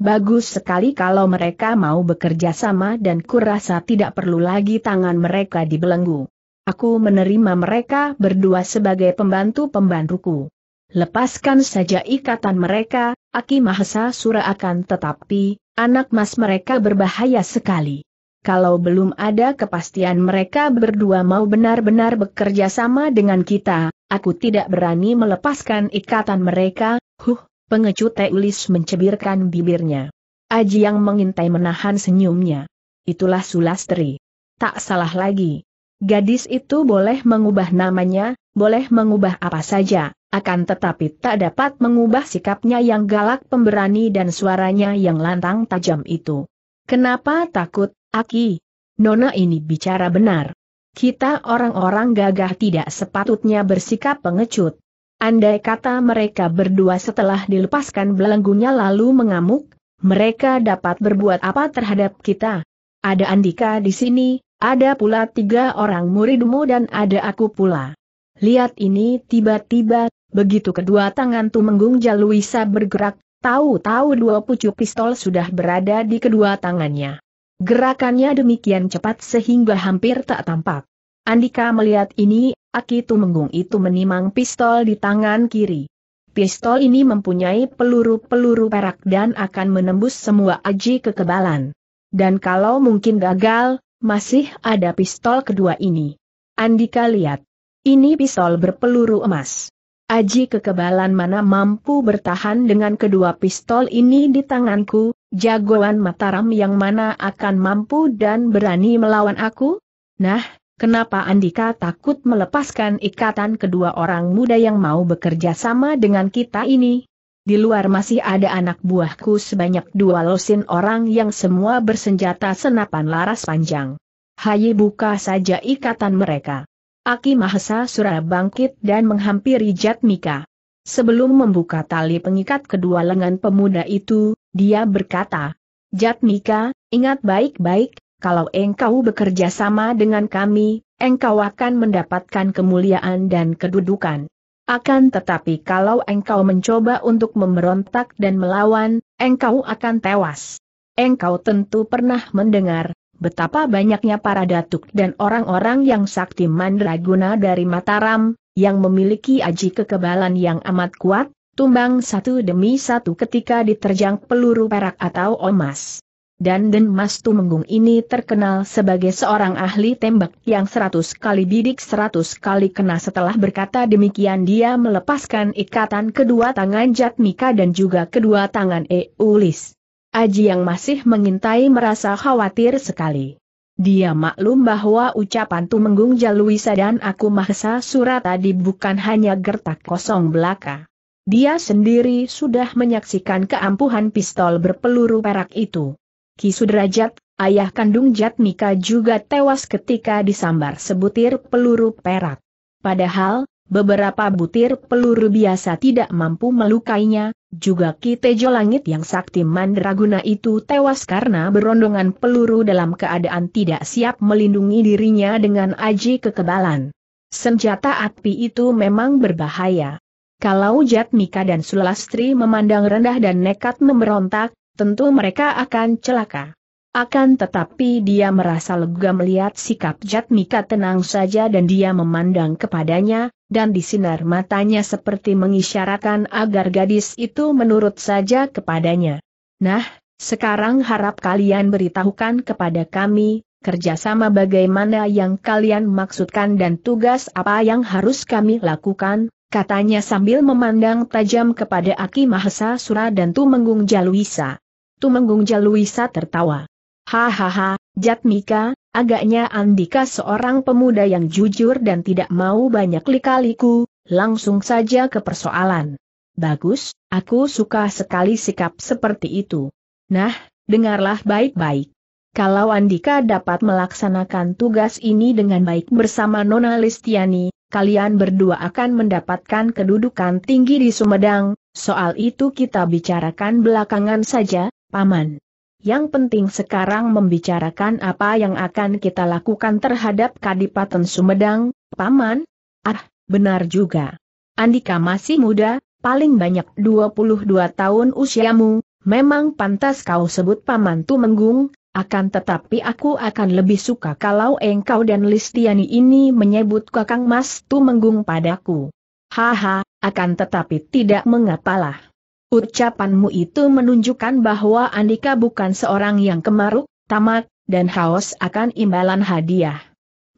Bagus sekali kalau mereka mau bekerja sama dan kurasa tidak perlu lagi tangan mereka dibelenggu. Aku menerima mereka berdua sebagai pembantu-pembantuku. Lepaskan saja ikatan mereka, Aki Mahasa Sura akan tetapi, anak mas mereka berbahaya sekali. Kalau belum ada kepastian mereka berdua mau benar-benar bekerja sama dengan kita, aku tidak berani melepaskan ikatan mereka, huh, pengecut Teulis mencebirkan bibirnya. Aji yang mengintai menahan senyumnya. Itulah Sulastri. Tak salah lagi. Gadis itu boleh mengubah namanya, boleh mengubah apa saja, akan tetapi tak dapat mengubah sikapnya yang galak pemberani dan suaranya yang lantang tajam itu. Kenapa takut, Aki? Nona ini bicara benar. Kita orang-orang gagah tidak sepatutnya bersikap pengecut. Andai kata mereka berdua setelah dilepaskan belenggunya lalu mengamuk, mereka dapat berbuat apa terhadap kita. Ada Andika di sini, ada pula tiga orang muridmu dan ada aku pula. Lihat ini tiba-tiba Begitu kedua tangan Tumenggung Jaluisa bergerak, tahu-tahu dua pucuk pistol sudah berada di kedua tangannya. Gerakannya demikian cepat sehingga hampir tak tampak. Andika melihat ini, Aki Tumenggung itu menimang pistol di tangan kiri. Pistol ini mempunyai peluru-peluru perak dan akan menembus semua aji kekebalan. Dan kalau mungkin gagal, masih ada pistol kedua ini. Andika lihat. Ini pistol berpeluru emas. Aji kekebalan mana mampu bertahan dengan kedua pistol ini di tanganku, jagoan Mataram yang mana akan mampu dan berani melawan aku? Nah, kenapa Andika takut melepaskan ikatan kedua orang muda yang mau bekerja sama dengan kita ini? Di luar masih ada anak buahku sebanyak dua losin orang yang semua bersenjata senapan laras panjang. Hayi buka saja ikatan mereka. Aki Mahesa Sura bangkit dan menghampiri Jatmika. Sebelum membuka tali pengikat kedua lengan pemuda itu, dia berkata, Jatmika, ingat baik-baik, kalau engkau bekerja sama dengan kami, engkau akan mendapatkan kemuliaan dan kedudukan. Akan tetapi kalau engkau mencoba untuk memberontak dan melawan, engkau akan tewas. Engkau tentu pernah mendengar, Betapa banyaknya para datuk dan orang-orang yang sakti mandraguna dari Mataram, yang memiliki aji kekebalan yang amat kuat, tumbang satu demi satu ketika diterjang peluru perak atau omas. Dan Den Mas Tumenggung ini terkenal sebagai seorang ahli tembak yang seratus kali bidik seratus kali kena setelah berkata demikian dia melepaskan ikatan kedua tangan Jatmika dan juga kedua tangan Eulis. Aji yang masih mengintai merasa khawatir sekali. Dia maklum bahwa ucapan Tumenggung Jaluisa dan aku Mahesa Surat tadi bukan hanya gertak kosong belaka. Dia sendiri sudah menyaksikan keampuhan pistol berpeluru perak itu. Ki Sudrajat, ayah kandung Jatmika juga tewas ketika disambar sebutir peluru perak. Padahal, beberapa butir peluru biasa tidak mampu melukainya, juga Kitejo Langit yang sakti mandraguna itu tewas karena berondongan peluru dalam keadaan tidak siap melindungi dirinya dengan aji kekebalan. Senjata api itu memang berbahaya. Kalau Jatmika dan Sulastri memandang rendah dan nekat memberontak, tentu mereka akan celaka. Akan tetapi dia merasa lega melihat sikap Jatmika tenang saja dan dia memandang kepadanya, dan di sinar matanya seperti mengisyaratkan agar gadis itu menurut saja kepadanya. Nah, sekarang harap kalian beritahukan kepada kami, kerjasama bagaimana yang kalian maksudkan dan tugas apa yang harus kami lakukan, katanya sambil memandang tajam kepada Aki Mahesa Sura dan Tumenggung Jaluisa. Tumenggung Jaluisa tertawa. Hahaha, Jatmika, Agaknya Andika seorang pemuda yang jujur dan tidak mau banyak likaliku. langsung saja ke persoalan. Bagus, aku suka sekali sikap seperti itu. Nah, dengarlah baik-baik. Kalau Andika dapat melaksanakan tugas ini dengan baik bersama Nona Listiani, kalian berdua akan mendapatkan kedudukan tinggi di Sumedang, soal itu kita bicarakan belakangan saja, Paman. Yang penting sekarang membicarakan apa yang akan kita lakukan terhadap Kadipaten Sumedang, Paman? Ah, benar juga. Andika masih muda, paling banyak 22 tahun usiamu, memang pantas kau sebut Paman Tumenggung, akan tetapi aku akan lebih suka kalau engkau dan Listiani ini menyebut Kakang Mas Tumenggung padaku. Haha, akan tetapi tidak mengapalah. Ucapanmu itu menunjukkan bahwa Andika bukan seorang yang kemaruk, tamak, dan haus akan imbalan hadiah.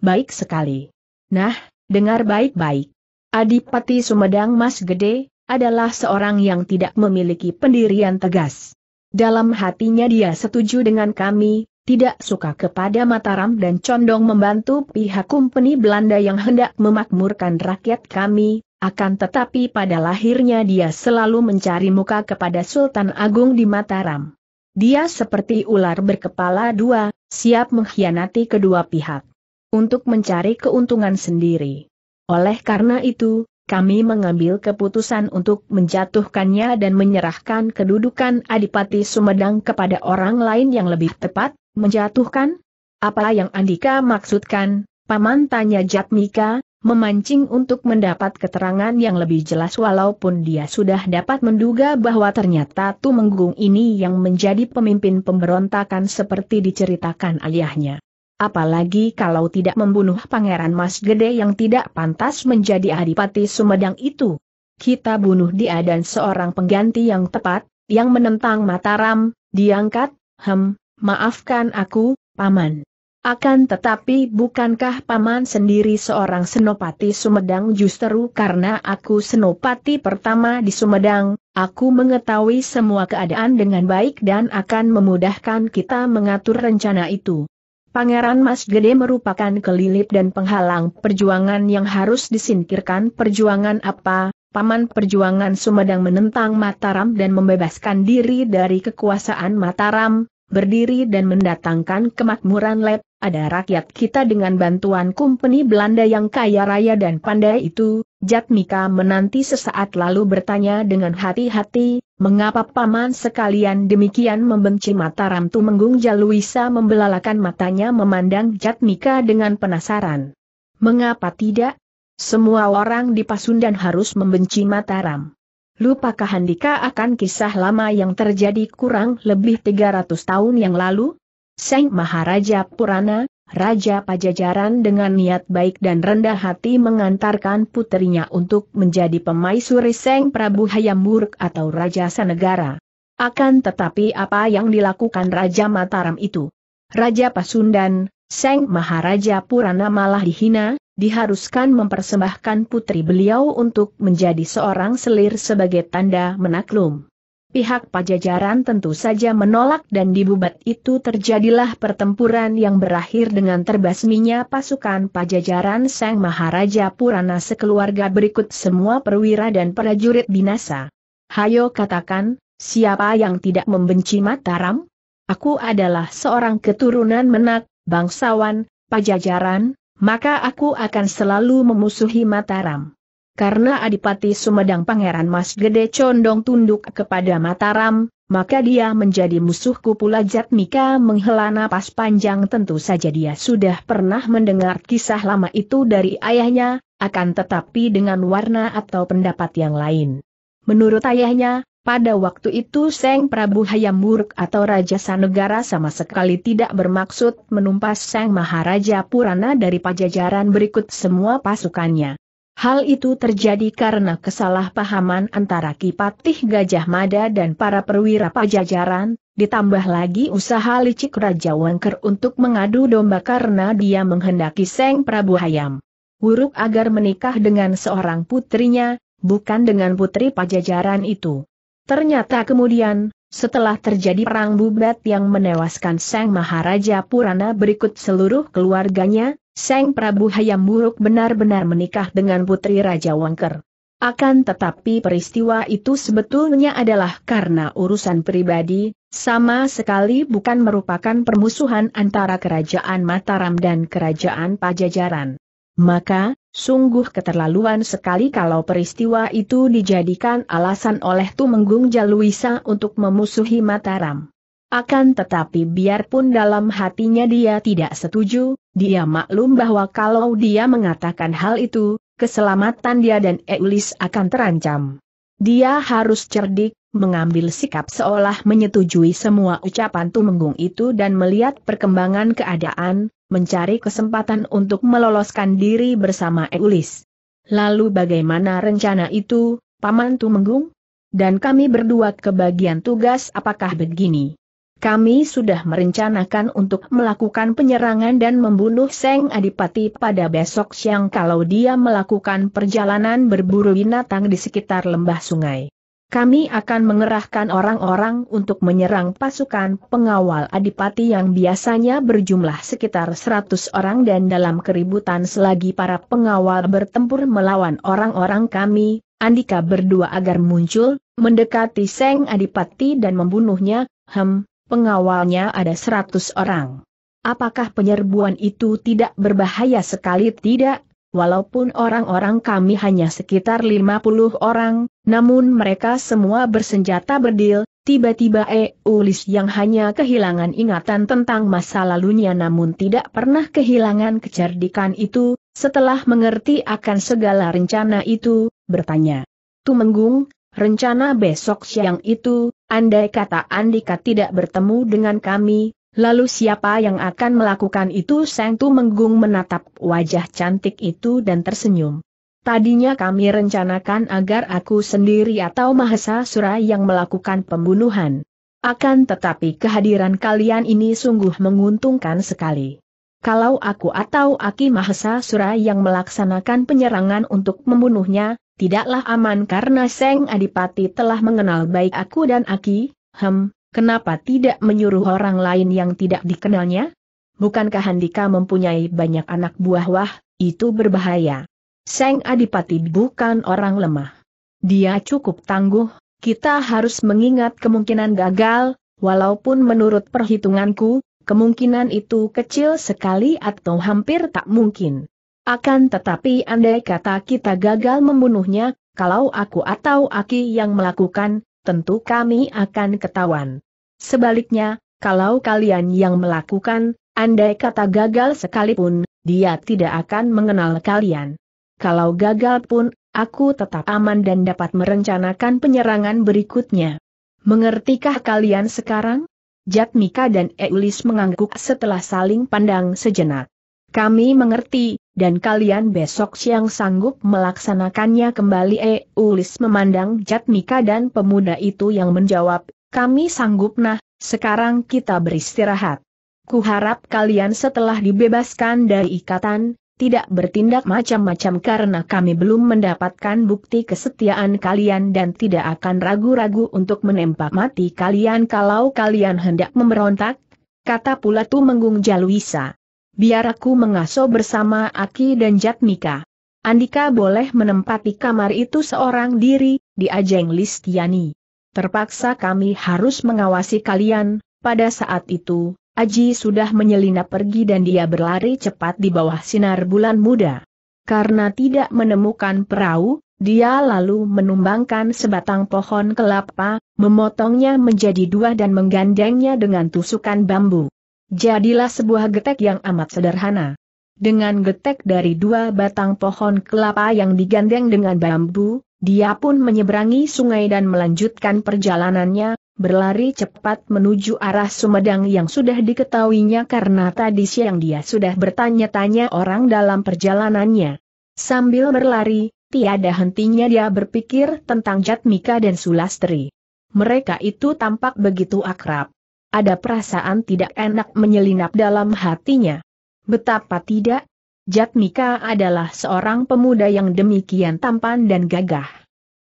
Baik sekali. Nah, dengar baik-baik. Adipati Sumedang Mas Gede, adalah seorang yang tidak memiliki pendirian tegas. Dalam hatinya dia setuju dengan kami, tidak suka kepada Mataram dan condong membantu pihak kumpeni Belanda yang hendak memakmurkan rakyat kami, akan tetapi pada lahirnya dia selalu mencari muka kepada Sultan Agung di Mataram. Dia seperti ular berkepala dua, siap mengkhianati kedua pihak. Untuk mencari keuntungan sendiri. Oleh karena itu, kami mengambil keputusan untuk menjatuhkannya dan menyerahkan kedudukan Adipati Sumedang kepada orang lain yang lebih tepat, menjatuhkan? Apa yang Andika maksudkan, Paman tanya Jatmika, memancing untuk mendapat keterangan yang lebih jelas walaupun dia sudah dapat menduga bahwa ternyata Tumenggung ini yang menjadi pemimpin pemberontakan seperti diceritakan ayahnya. Apalagi kalau tidak membunuh Pangeran Mas Gede yang tidak pantas menjadi Adipati Sumedang itu. Kita bunuh dia dan seorang pengganti yang tepat, yang menentang Mataram, diangkat, hem, maafkan aku, Paman. Akan tetapi bukankah paman sendiri seorang senopati Sumedang justru karena aku senopati pertama di Sumedang, aku mengetahui semua keadaan dengan baik dan akan memudahkan kita mengatur rencana itu. Pangeran Mas Gede merupakan kelilip dan penghalang perjuangan yang harus disingkirkan perjuangan apa, paman perjuangan Sumedang menentang Mataram dan membebaskan diri dari kekuasaan Mataram, berdiri dan mendatangkan kemakmuran lep, ada rakyat kita dengan bantuan kumpeni Belanda yang kaya raya dan pandai itu, Jatmika menanti sesaat lalu bertanya dengan hati-hati, mengapa paman sekalian demikian membenci Mataram Tumenggung Jaluisa membelalakan matanya memandang Jatmika dengan penasaran. Mengapa tidak? Semua orang di Pasundan harus membenci Mataram. Lupakah Handika akan kisah lama yang terjadi kurang lebih 300 tahun yang lalu? Seng Maharaja Purana, Raja Pajajaran dengan niat baik dan rendah hati mengantarkan putrinya untuk menjadi pemaisuri Seng Prabu Hayamurk atau Raja Sanegara. Akan tetapi apa yang dilakukan Raja Mataram itu? Raja Pasundan, Seng Maharaja Purana malah dihina, diharuskan mempersembahkan putri beliau untuk menjadi seorang selir sebagai tanda menaklum. Pihak pajajaran tentu saja menolak dan di bubat itu terjadilah pertempuran yang berakhir dengan terbasminya pasukan pajajaran Sang Maharaja Purana sekeluarga berikut semua perwira dan prajurit binasa. Hayo katakan, siapa yang tidak membenci Mataram? Aku adalah seorang keturunan menak, bangsawan, pajajaran, maka aku akan selalu memusuhi Mataram. Karena Adipati Sumedang Pangeran Mas Gede condong tunduk kepada Mataram, maka dia menjadi musuhku pula Jatmika menghela napas panjang tentu saja dia sudah pernah mendengar kisah lama itu dari ayahnya, akan tetapi dengan warna atau pendapat yang lain. Menurut ayahnya, pada waktu itu Seng Prabu Hayamuruk atau Raja Sanegara sama sekali tidak bermaksud menumpas Seng Maharaja Purana dari pajajaran berikut semua pasukannya. Hal itu terjadi karena kesalahpahaman antara Kipatih Gajah Mada dan para perwira pajajaran, ditambah lagi usaha licik Raja Wangker untuk mengadu domba karena dia menghendaki Seng Prabu Hayam. Wuruk agar menikah dengan seorang putrinya, bukan dengan putri pajajaran itu. Ternyata kemudian, setelah terjadi perang bubat yang menewaskan Seng Maharaja Purana berikut seluruh keluarganya, Seng Prabu Hayam Buruk benar-benar menikah dengan putri Raja Wangker. Akan tetapi peristiwa itu sebetulnya adalah karena urusan pribadi, sama sekali bukan merupakan permusuhan antara kerajaan Mataram dan kerajaan Pajajaran. Maka, sungguh keterlaluan sekali kalau peristiwa itu dijadikan alasan oleh Tumenggung Jaluisa untuk memusuhi Mataram. Akan tetapi biarpun dalam hatinya dia tidak setuju, dia maklum bahwa kalau dia mengatakan hal itu, keselamatan dia dan Eulis akan terancam. Dia harus cerdik, mengambil sikap seolah menyetujui semua ucapan Tumenggung itu dan melihat perkembangan keadaan, mencari kesempatan untuk meloloskan diri bersama Eulis. Lalu bagaimana rencana itu, Paman Tumenggung? Dan kami berdua kebagian tugas apakah begini? Kami sudah merencanakan untuk melakukan penyerangan dan membunuh Seng Adipati pada besok siang kalau dia melakukan perjalanan berburu binatang di sekitar lembah sungai. Kami akan mengerahkan orang-orang untuk menyerang pasukan pengawal Adipati yang biasanya berjumlah sekitar 100 orang dan dalam keributan selagi para pengawal bertempur melawan orang-orang kami, Andika berdua agar muncul, mendekati Seng Adipati dan membunuhnya, hem, pengawalnya ada seratus orang. Apakah penyerbuan itu tidak berbahaya sekali tidak? Walaupun orang-orang kami hanya sekitar 50 orang, namun mereka semua bersenjata berdil, tiba-tiba e. Ulis yang hanya kehilangan ingatan tentang masa lalunya namun tidak pernah kehilangan kecerdikan itu, setelah mengerti akan segala rencana itu, bertanya. Tumenggung, Rencana besok siang itu, andai kata Andika tidak bertemu dengan kami, lalu siapa yang akan melakukan itu? Sang menggung menatap wajah cantik itu dan tersenyum. Tadinya kami rencanakan agar aku sendiri atau Mahesa Sura yang melakukan pembunuhan. Akan tetapi kehadiran kalian ini sungguh menguntungkan sekali. Kalau aku atau Aki Mahesa Sura yang melaksanakan penyerangan untuk membunuhnya, tidaklah aman karena Seng Adipati telah mengenal baik aku dan Aki, hem, kenapa tidak menyuruh orang lain yang tidak dikenalnya? Bukankah Handika mempunyai banyak anak buah wah, itu berbahaya. Seng Adipati bukan orang lemah. Dia cukup tangguh, kita harus mengingat kemungkinan gagal, walaupun menurut perhitunganku, kemungkinan itu kecil sekali atau hampir tak mungkin. Akan tetapi andai kata kita gagal membunuhnya, kalau aku atau Aki yang melakukan, tentu kami akan ketahuan. Sebaliknya, kalau kalian yang melakukan, andai kata gagal sekalipun, dia tidak akan mengenal kalian. Kalau gagal pun, aku tetap aman dan dapat merencanakan penyerangan berikutnya. Mengertikah kalian sekarang? Jatmika dan Eulis mengangguk setelah saling pandang sejenak. Kami mengerti, dan kalian besok siang sanggup melaksanakannya kembali eh, Ulis memandang Jatmika dan pemuda itu yang menjawab, kami sanggup nah, sekarang kita beristirahat. Kuharap kalian setelah dibebaskan dari ikatan, tidak bertindak macam-macam karena kami belum mendapatkan bukti kesetiaan kalian dan tidak akan ragu-ragu untuk menembak mati kalian kalau kalian hendak memberontak, kata pula Tumenggung Jaluisa biar aku mengasuh bersama Aki dan Jatmika. Andika boleh menempati kamar itu seorang diri, di Ajeng Listiani. Terpaksa kami harus mengawasi kalian, pada saat itu, Aji sudah menyelinap pergi dan dia berlari cepat di bawah sinar bulan muda. Karena tidak menemukan perahu, dia lalu menumbangkan sebatang pohon kelapa, memotongnya menjadi dua dan menggandengnya dengan tusukan bambu. Jadilah sebuah getek yang amat sederhana. Dengan getek dari dua batang pohon kelapa yang digandeng dengan bambu, dia pun menyeberangi sungai dan melanjutkan perjalanannya, berlari cepat menuju arah Sumedang yang sudah diketahuinya karena tadi siang dia sudah bertanya-tanya orang dalam perjalanannya. Sambil berlari, tiada hentinya dia berpikir tentang Jatmika dan Sulastri. Mereka itu tampak begitu akrab. Ada perasaan tidak enak menyelinap dalam hatinya. Betapa tidak, Jatmika adalah seorang pemuda yang demikian tampan dan gagah.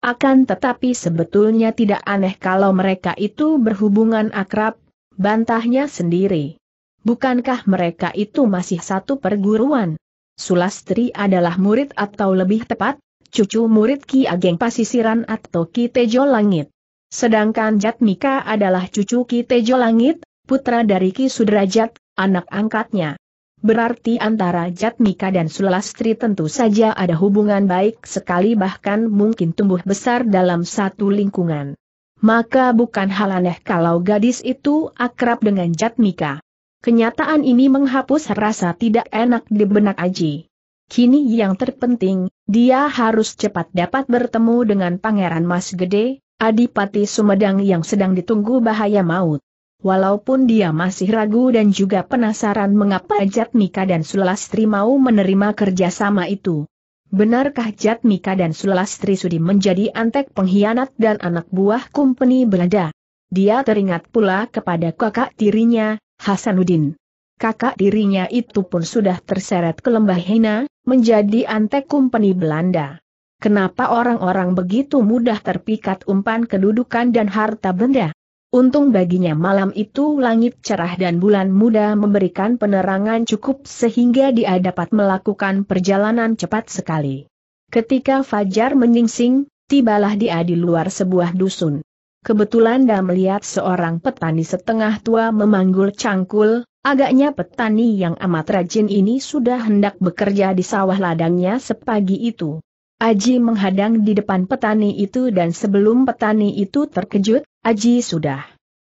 Akan tetapi sebetulnya tidak aneh kalau mereka itu berhubungan akrab, bantahnya sendiri. Bukankah mereka itu masih satu perguruan? Sulastri adalah murid atau lebih tepat, cucu murid Ki Ageng Pasisiran atau Ki Tejo Langit. Sedangkan Jatmika adalah cucu Ki Tejo Langit, putra dari Ki Sudrajat, anak angkatnya. Berarti antara Jatmika dan Sulastri tentu saja ada hubungan baik sekali bahkan mungkin tumbuh besar dalam satu lingkungan. Maka bukan hal aneh kalau gadis itu akrab dengan Jatmika. Kenyataan ini menghapus rasa tidak enak di benak Aji. Kini yang terpenting, dia harus cepat dapat bertemu dengan Pangeran Mas Gede, Adipati Sumedang yang sedang ditunggu bahaya maut. Walaupun dia masih ragu dan juga penasaran mengapa Jatmika dan Sulastri mau menerima kerjasama itu. Benarkah Jatmika dan Sulastri Sudi menjadi antek pengkhianat dan anak buah kumpeni belanda? Dia teringat pula kepada kakak tirinya, Hasanuddin. Kakak tirinya itu pun sudah terseret ke lembah Hina, menjadi antek kumpeni Belanda. Kenapa orang-orang begitu mudah terpikat umpan kedudukan dan harta benda? Untung baginya malam itu langit cerah dan bulan muda memberikan penerangan cukup sehingga dia dapat melakukan perjalanan cepat sekali. Ketika Fajar menyingsing, tibalah dia di luar sebuah dusun. Kebetulan dia melihat seorang petani setengah tua memanggul cangkul, Agaknya petani yang amat rajin ini sudah hendak bekerja di sawah ladangnya sepagi itu. Aji menghadang di depan petani itu dan sebelum petani itu terkejut, Aji sudah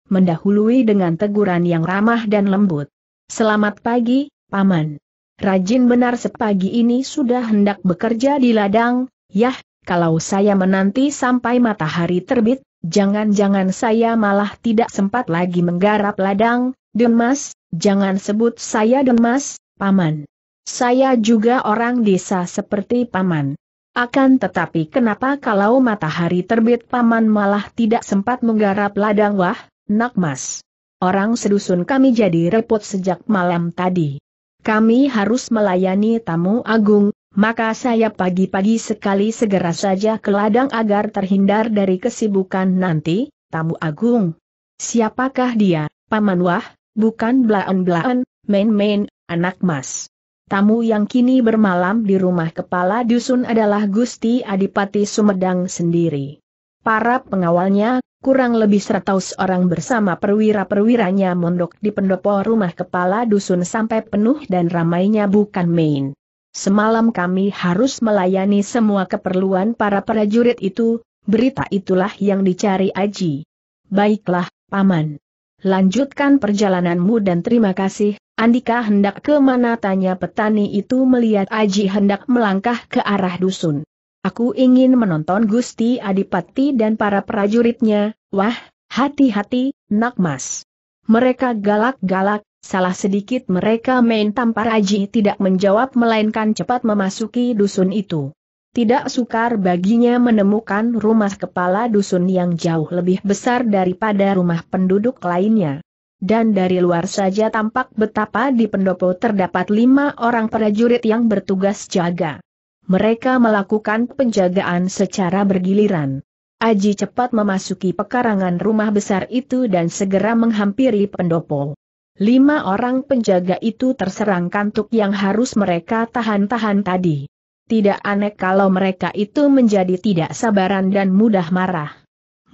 mendahului dengan teguran yang ramah dan lembut. Selamat pagi, Paman. Rajin benar sepagi ini sudah hendak bekerja di ladang, yah, kalau saya menanti sampai matahari terbit, jangan-jangan saya malah tidak sempat lagi menggarap ladang, demas, jangan sebut saya demas, Paman. Saya juga orang desa seperti Paman. Akan tetapi kenapa kalau matahari terbit paman malah tidak sempat menggarap ladang wah, nak mas. Orang sedusun kami jadi repot sejak malam tadi. Kami harus melayani tamu agung, maka saya pagi-pagi sekali segera saja ke ladang agar terhindar dari kesibukan nanti, tamu agung. Siapakah dia, paman wah, bukan blaan blaan, main-main, anak mas. Tamu yang kini bermalam di rumah kepala dusun adalah Gusti Adipati Sumedang sendiri. Para pengawalnya, kurang lebih seratus orang bersama perwira-perwiranya mondok di pendopo rumah kepala dusun sampai penuh dan ramainya bukan main. Semalam kami harus melayani semua keperluan para prajurit itu, berita itulah yang dicari Aji. Baiklah, Paman. Lanjutkan perjalananmu dan terima kasih, Andika hendak ke mana tanya petani itu melihat Aji hendak melangkah ke arah dusun. Aku ingin menonton Gusti Adipati dan para prajuritnya, wah, hati-hati, nak mas. Mereka galak-galak, salah sedikit mereka main tampar Aji tidak menjawab melainkan cepat memasuki dusun itu. Tidak sukar baginya menemukan rumah kepala dusun yang jauh lebih besar daripada rumah penduduk lainnya dan dari luar saja tampak betapa di pendopo terdapat lima orang prajurit yang bertugas jaga. Mereka melakukan penjagaan secara bergiliran. Aji cepat memasuki pekarangan rumah besar itu dan segera menghampiri pendopo. Lima orang penjaga itu terserang kantuk yang harus mereka tahan-tahan tadi. Tidak aneh kalau mereka itu menjadi tidak sabaran dan mudah marah.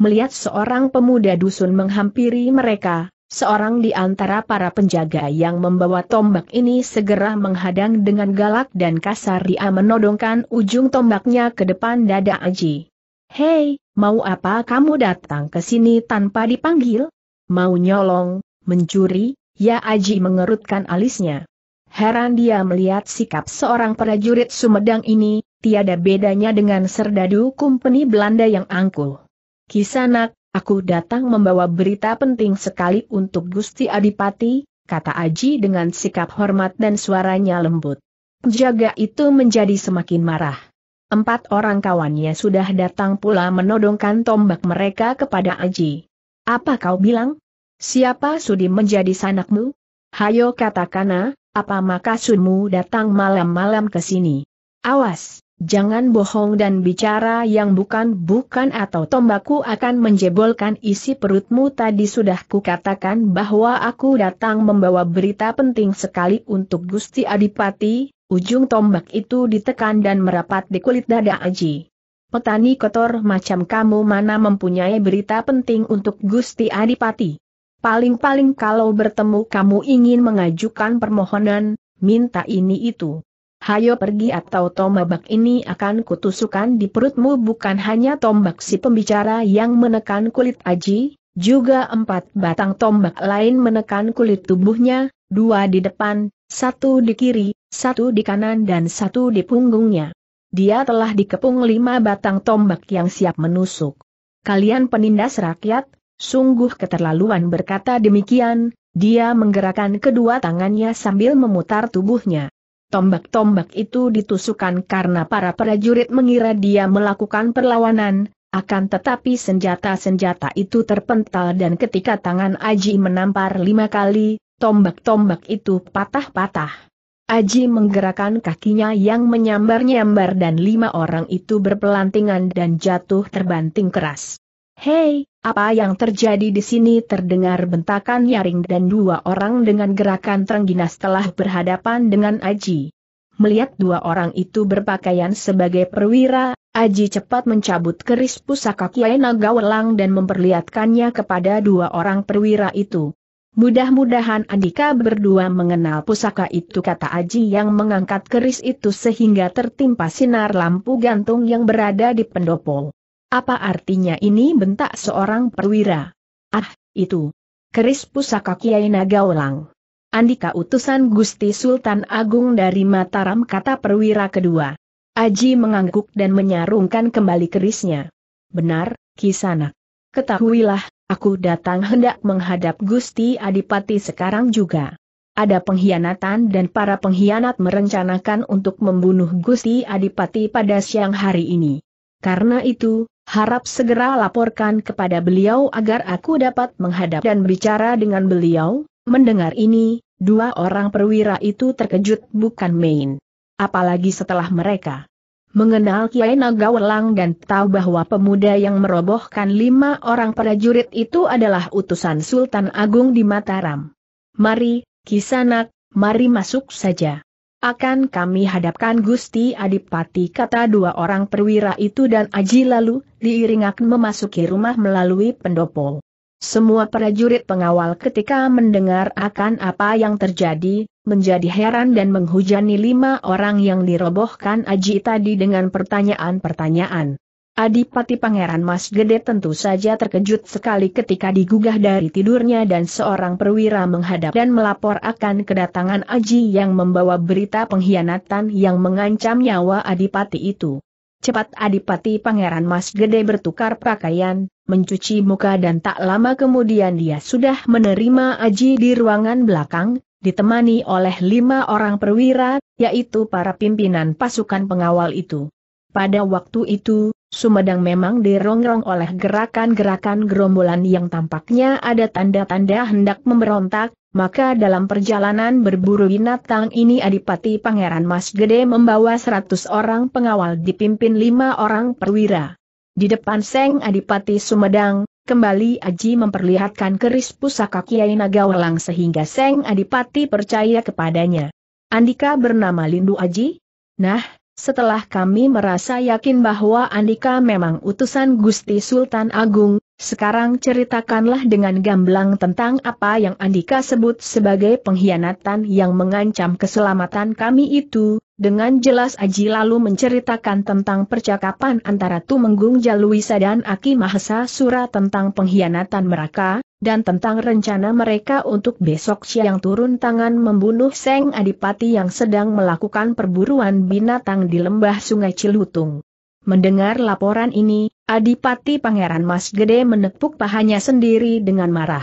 Melihat seorang pemuda dusun menghampiri mereka, Seorang di antara para penjaga yang membawa tombak ini segera menghadang dengan galak dan kasar dia menodongkan ujung tombaknya ke depan dada Aji. Hei, mau apa kamu datang ke sini tanpa dipanggil? Mau nyolong, mencuri? Ya Aji mengerutkan alisnya. Heran dia melihat sikap seorang prajurit Sumedang ini, tiada bedanya dengan serdadu kumpeni Belanda yang angkuh. Kisanak, Aku datang membawa berita penting sekali untuk Gusti Adipati, kata Aji dengan sikap hormat dan suaranya lembut. Jaga itu menjadi semakin marah. Empat orang kawannya sudah datang pula menodongkan tombak mereka kepada Aji. Apa kau bilang? Siapa sudi menjadi sanakmu? Hayo katakana, apa maka sunmu datang malam-malam ke sini? Awas! Jangan bohong dan bicara yang bukan-bukan atau tombakku akan menjebolkan isi perutmu tadi sudah kukatakan bahwa aku datang membawa berita penting sekali untuk Gusti Adipati, ujung tombak itu ditekan dan merapat di kulit dada Aji. Petani kotor macam kamu mana mempunyai berita penting untuk Gusti Adipati. Paling-paling kalau bertemu kamu ingin mengajukan permohonan, minta ini itu hayo pergi atau tombak ini akan kutusukan di perutmu bukan hanya tombak si pembicara yang menekan kulit Aji, juga empat batang tombak lain menekan kulit tubuhnya, dua di depan, satu di kiri, satu di kanan dan satu di punggungnya. Dia telah dikepung lima batang tombak yang siap menusuk. Kalian penindas rakyat, sungguh keterlaluan berkata demikian, dia menggerakkan kedua tangannya sambil memutar tubuhnya. Tombak-tombak itu ditusukan karena para prajurit mengira dia melakukan perlawanan, akan tetapi senjata-senjata itu terpental dan ketika tangan Aji menampar lima kali, tombak-tombak itu patah-patah. Aji menggerakkan kakinya yang menyambar-nyambar dan lima orang itu berpelantingan dan jatuh terbanting keras. Hei, apa yang terjadi di sini terdengar bentakan nyaring dan dua orang dengan gerakan terengginas telah berhadapan dengan Aji. Melihat dua orang itu berpakaian sebagai perwira, Aji cepat mencabut keris pusaka Kiai Naga Welang dan memperlihatkannya kepada dua orang perwira itu. Mudah-mudahan Andika berdua mengenal pusaka itu kata Aji yang mengangkat keris itu sehingga tertimpa sinar lampu gantung yang berada di pendopo. Apa artinya ini bentak seorang perwira? Ah, itu. Keris pusaka Kiai Nagaulang. Andika utusan Gusti Sultan Agung dari Mataram kata perwira kedua. Aji mengangguk dan menyarungkan kembali kerisnya. Benar, Kisanak. Ketahuilah, aku datang hendak menghadap Gusti Adipati sekarang juga. Ada pengkhianatan dan para pengkhianat merencanakan untuk membunuh Gusti Adipati pada siang hari ini. Karena itu, harap segera laporkan kepada beliau agar aku dapat menghadap dan berbicara dengan beliau. Mendengar ini, dua orang perwira itu terkejut bukan main. Apalagi setelah mereka mengenal Kiai Nagawelang dan tahu bahwa pemuda yang merobohkan lima orang prajurit itu adalah utusan Sultan Agung di Mataram. Mari, Kisanak, mari masuk saja. Akan kami hadapkan Gusti Adipati kata dua orang perwira itu dan Aji lalu, diiringak memasuki rumah melalui pendopo. Semua prajurit pengawal ketika mendengar akan apa yang terjadi, menjadi heran dan menghujani lima orang yang dirobohkan Aji tadi dengan pertanyaan-pertanyaan. Adipati Pangeran Mas Gede tentu saja terkejut sekali ketika digugah dari tidurnya dan seorang perwira menghadap dan melapor akan kedatangan Aji yang membawa berita pengkhianatan yang mengancam nyawa Adipati itu. Cepat Adipati Pangeran Mas Gede bertukar pakaian, mencuci muka dan tak lama kemudian dia sudah menerima Aji di ruangan belakang, ditemani oleh lima orang perwira, yaitu para pimpinan pasukan pengawal itu. Pada waktu itu, Sumedang memang dirongrong oleh gerakan-gerakan gerombolan yang tampaknya ada tanda-tanda hendak memberontak, maka dalam perjalanan berburu binatang ini Adipati Pangeran Mas Gede membawa 100 orang pengawal dipimpin lima orang perwira. Di depan Seng Adipati Sumedang, kembali Aji memperlihatkan keris pusaka Kiai Nagawalang sehingga Seng Adipati percaya kepadanya. Andika bernama Lindu Aji? Nah, setelah kami merasa yakin bahwa Andika memang utusan Gusti Sultan Agung, sekarang ceritakanlah dengan gamblang tentang apa yang Andika sebut sebagai pengkhianatan yang mengancam keselamatan kami itu, dengan jelas Aji lalu menceritakan tentang percakapan antara Tumenggung Jaluwisa dan Aki Mahesa Sura tentang pengkhianatan mereka, dan tentang rencana mereka untuk besok siang turun tangan membunuh Seng Adipati yang sedang melakukan perburuan binatang di lembah sungai Cilutung. Mendengar laporan ini, Adipati Pangeran Mas Gede menepuk pahanya sendiri dengan marah.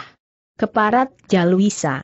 Keparat Jaluisa.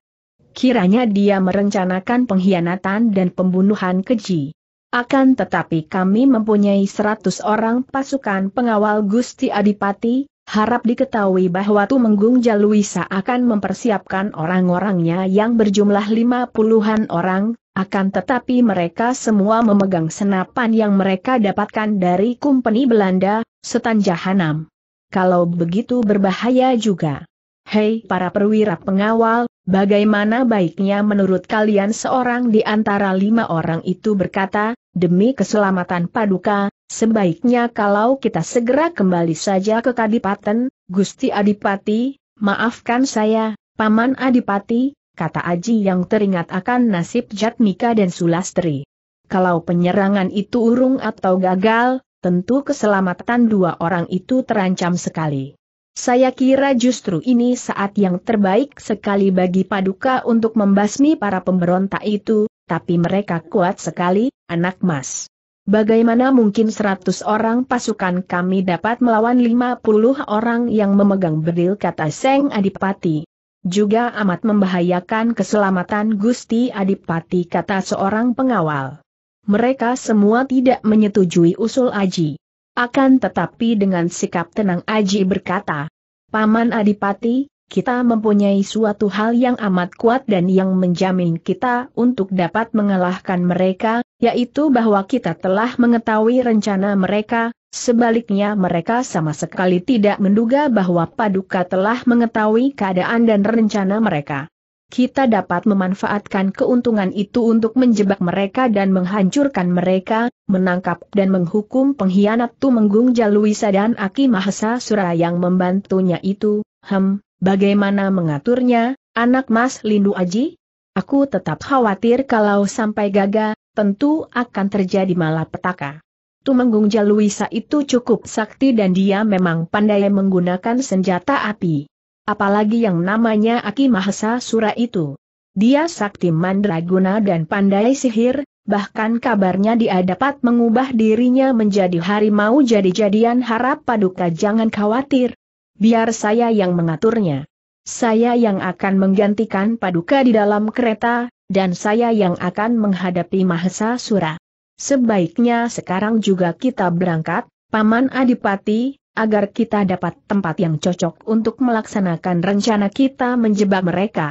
Kiranya dia merencanakan pengkhianatan dan pembunuhan keji. Akan tetapi kami mempunyai seratus orang pasukan pengawal Gusti Adipati, Harap diketahui bahwa Tumenggung Jaluisa akan mempersiapkan orang-orangnya yang berjumlah lima puluhan orang, akan tetapi mereka semua memegang senapan yang mereka dapatkan dari Kumpeni Belanda, Setan Jahanam. Kalau begitu berbahaya juga. Hei para perwira pengawal, bagaimana baiknya menurut kalian seorang di antara lima orang itu berkata, demi keselamatan paduka, Sebaiknya kalau kita segera kembali saja ke Kadipaten, Gusti Adipati, maafkan saya, Paman Adipati, kata Aji yang teringat akan nasib Jatmika dan Sulastri. Kalau penyerangan itu urung atau gagal, tentu keselamatan dua orang itu terancam sekali. Saya kira justru ini saat yang terbaik sekali bagi Paduka untuk membasmi para pemberontak itu, tapi mereka kuat sekali, anak mas. Bagaimana mungkin seratus orang pasukan kami dapat melawan lima puluh orang yang memegang bedil kata Seng Adipati. Juga amat membahayakan keselamatan Gusti Adipati kata seorang pengawal. Mereka semua tidak menyetujui usul Aji. Akan tetapi dengan sikap tenang Aji berkata, Paman Adipati, kita mempunyai suatu hal yang amat kuat dan yang menjamin kita untuk dapat mengalahkan mereka, yaitu bahwa kita telah mengetahui rencana mereka, sebaliknya mereka sama sekali tidak menduga bahwa Paduka telah mengetahui keadaan dan rencana mereka. Kita dapat memanfaatkan keuntungan itu untuk menjebak mereka dan menghancurkan mereka, menangkap dan menghukum pengkhianat Tumenggung Jaluwisa dan Aki Mahasa Sura yang membantunya itu, hem, Bagaimana mengaturnya, anak Mas Lindu Aji? Aku tetap khawatir kalau sampai gagal, tentu akan terjadi malapetaka. Tumenggung Jaluisa itu cukup sakti dan dia memang pandai menggunakan senjata api. Apalagi yang namanya Aki Mahesa Sura itu. Dia sakti mandraguna dan pandai sihir, bahkan kabarnya dia dapat mengubah dirinya menjadi harimau jadi-jadian harap paduka jangan khawatir, biar saya yang mengaturnya. Saya yang akan menggantikan paduka di dalam kereta, dan saya yang akan menghadapi Mahesa Sura. Sebaiknya sekarang juga kita berangkat, Paman Adipati, agar kita dapat tempat yang cocok untuk melaksanakan rencana kita menjebak mereka.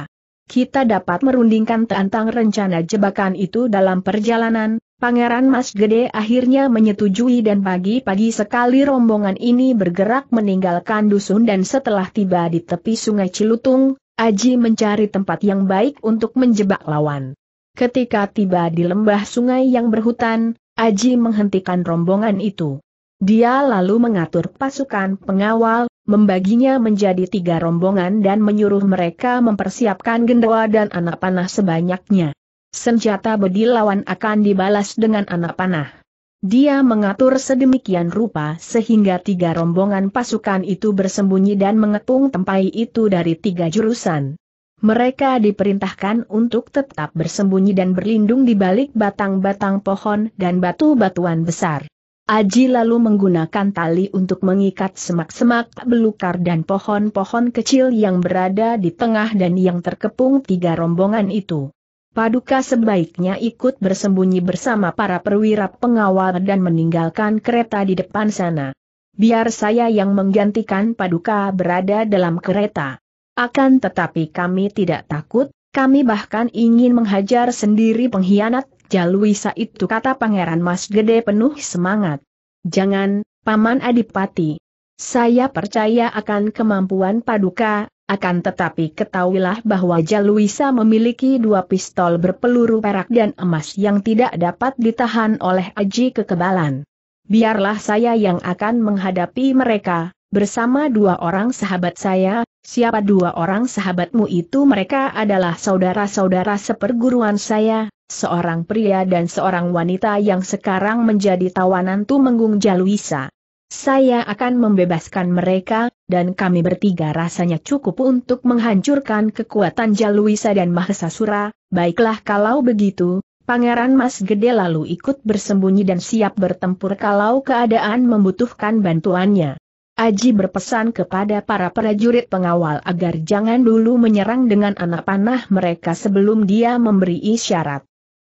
Kita dapat merundingkan tentang rencana jebakan itu dalam perjalanan, Pangeran Mas Gede akhirnya menyetujui dan pagi-pagi sekali rombongan ini bergerak meninggalkan dusun dan setelah tiba di tepi sungai Cilutung, Aji mencari tempat yang baik untuk menjebak lawan. Ketika tiba di lembah sungai yang berhutan, Aji menghentikan rombongan itu. Dia lalu mengatur pasukan pengawal, membaginya menjadi tiga rombongan dan menyuruh mereka mempersiapkan gendawa dan anak panah sebanyaknya senjata bodi lawan akan dibalas dengan anak panah. Dia mengatur sedemikian rupa sehingga tiga rombongan pasukan itu bersembunyi dan mengepung tempai itu dari tiga jurusan. Mereka diperintahkan untuk tetap bersembunyi dan berlindung di balik batang-batang pohon dan batu-batuan besar. Aji lalu menggunakan tali untuk mengikat semak-semak belukar dan pohon-pohon kecil yang berada di tengah dan yang terkepung tiga rombongan itu. Paduka sebaiknya ikut bersembunyi bersama para perwira pengawal dan meninggalkan kereta di depan sana. Biar saya yang menggantikan Paduka berada dalam kereta. Akan tetapi kami tidak takut, kami bahkan ingin menghajar sendiri pengkhianat Jaluisa itu kata Pangeran Mas Gede penuh semangat. Jangan, Paman Adipati. Saya percaya akan kemampuan Paduka, akan tetapi ketahuilah bahwa Jaluisa memiliki dua pistol berpeluru perak dan emas yang tidak dapat ditahan oleh Aji kekebalan. Biarlah saya yang akan menghadapi mereka, bersama dua orang sahabat saya, siapa dua orang sahabatmu itu mereka adalah saudara-saudara seperguruan saya, seorang pria dan seorang wanita yang sekarang menjadi tawanan Tumenggung Jaluisa saya akan membebaskan mereka, dan kami bertiga rasanya cukup untuk menghancurkan kekuatan Jaluisa dan Mahesasura, baiklah kalau begitu, Pangeran Mas Gede lalu ikut bersembunyi dan siap bertempur kalau keadaan membutuhkan bantuannya. Aji berpesan kepada para prajurit pengawal agar jangan dulu menyerang dengan anak panah mereka sebelum dia memberi isyarat.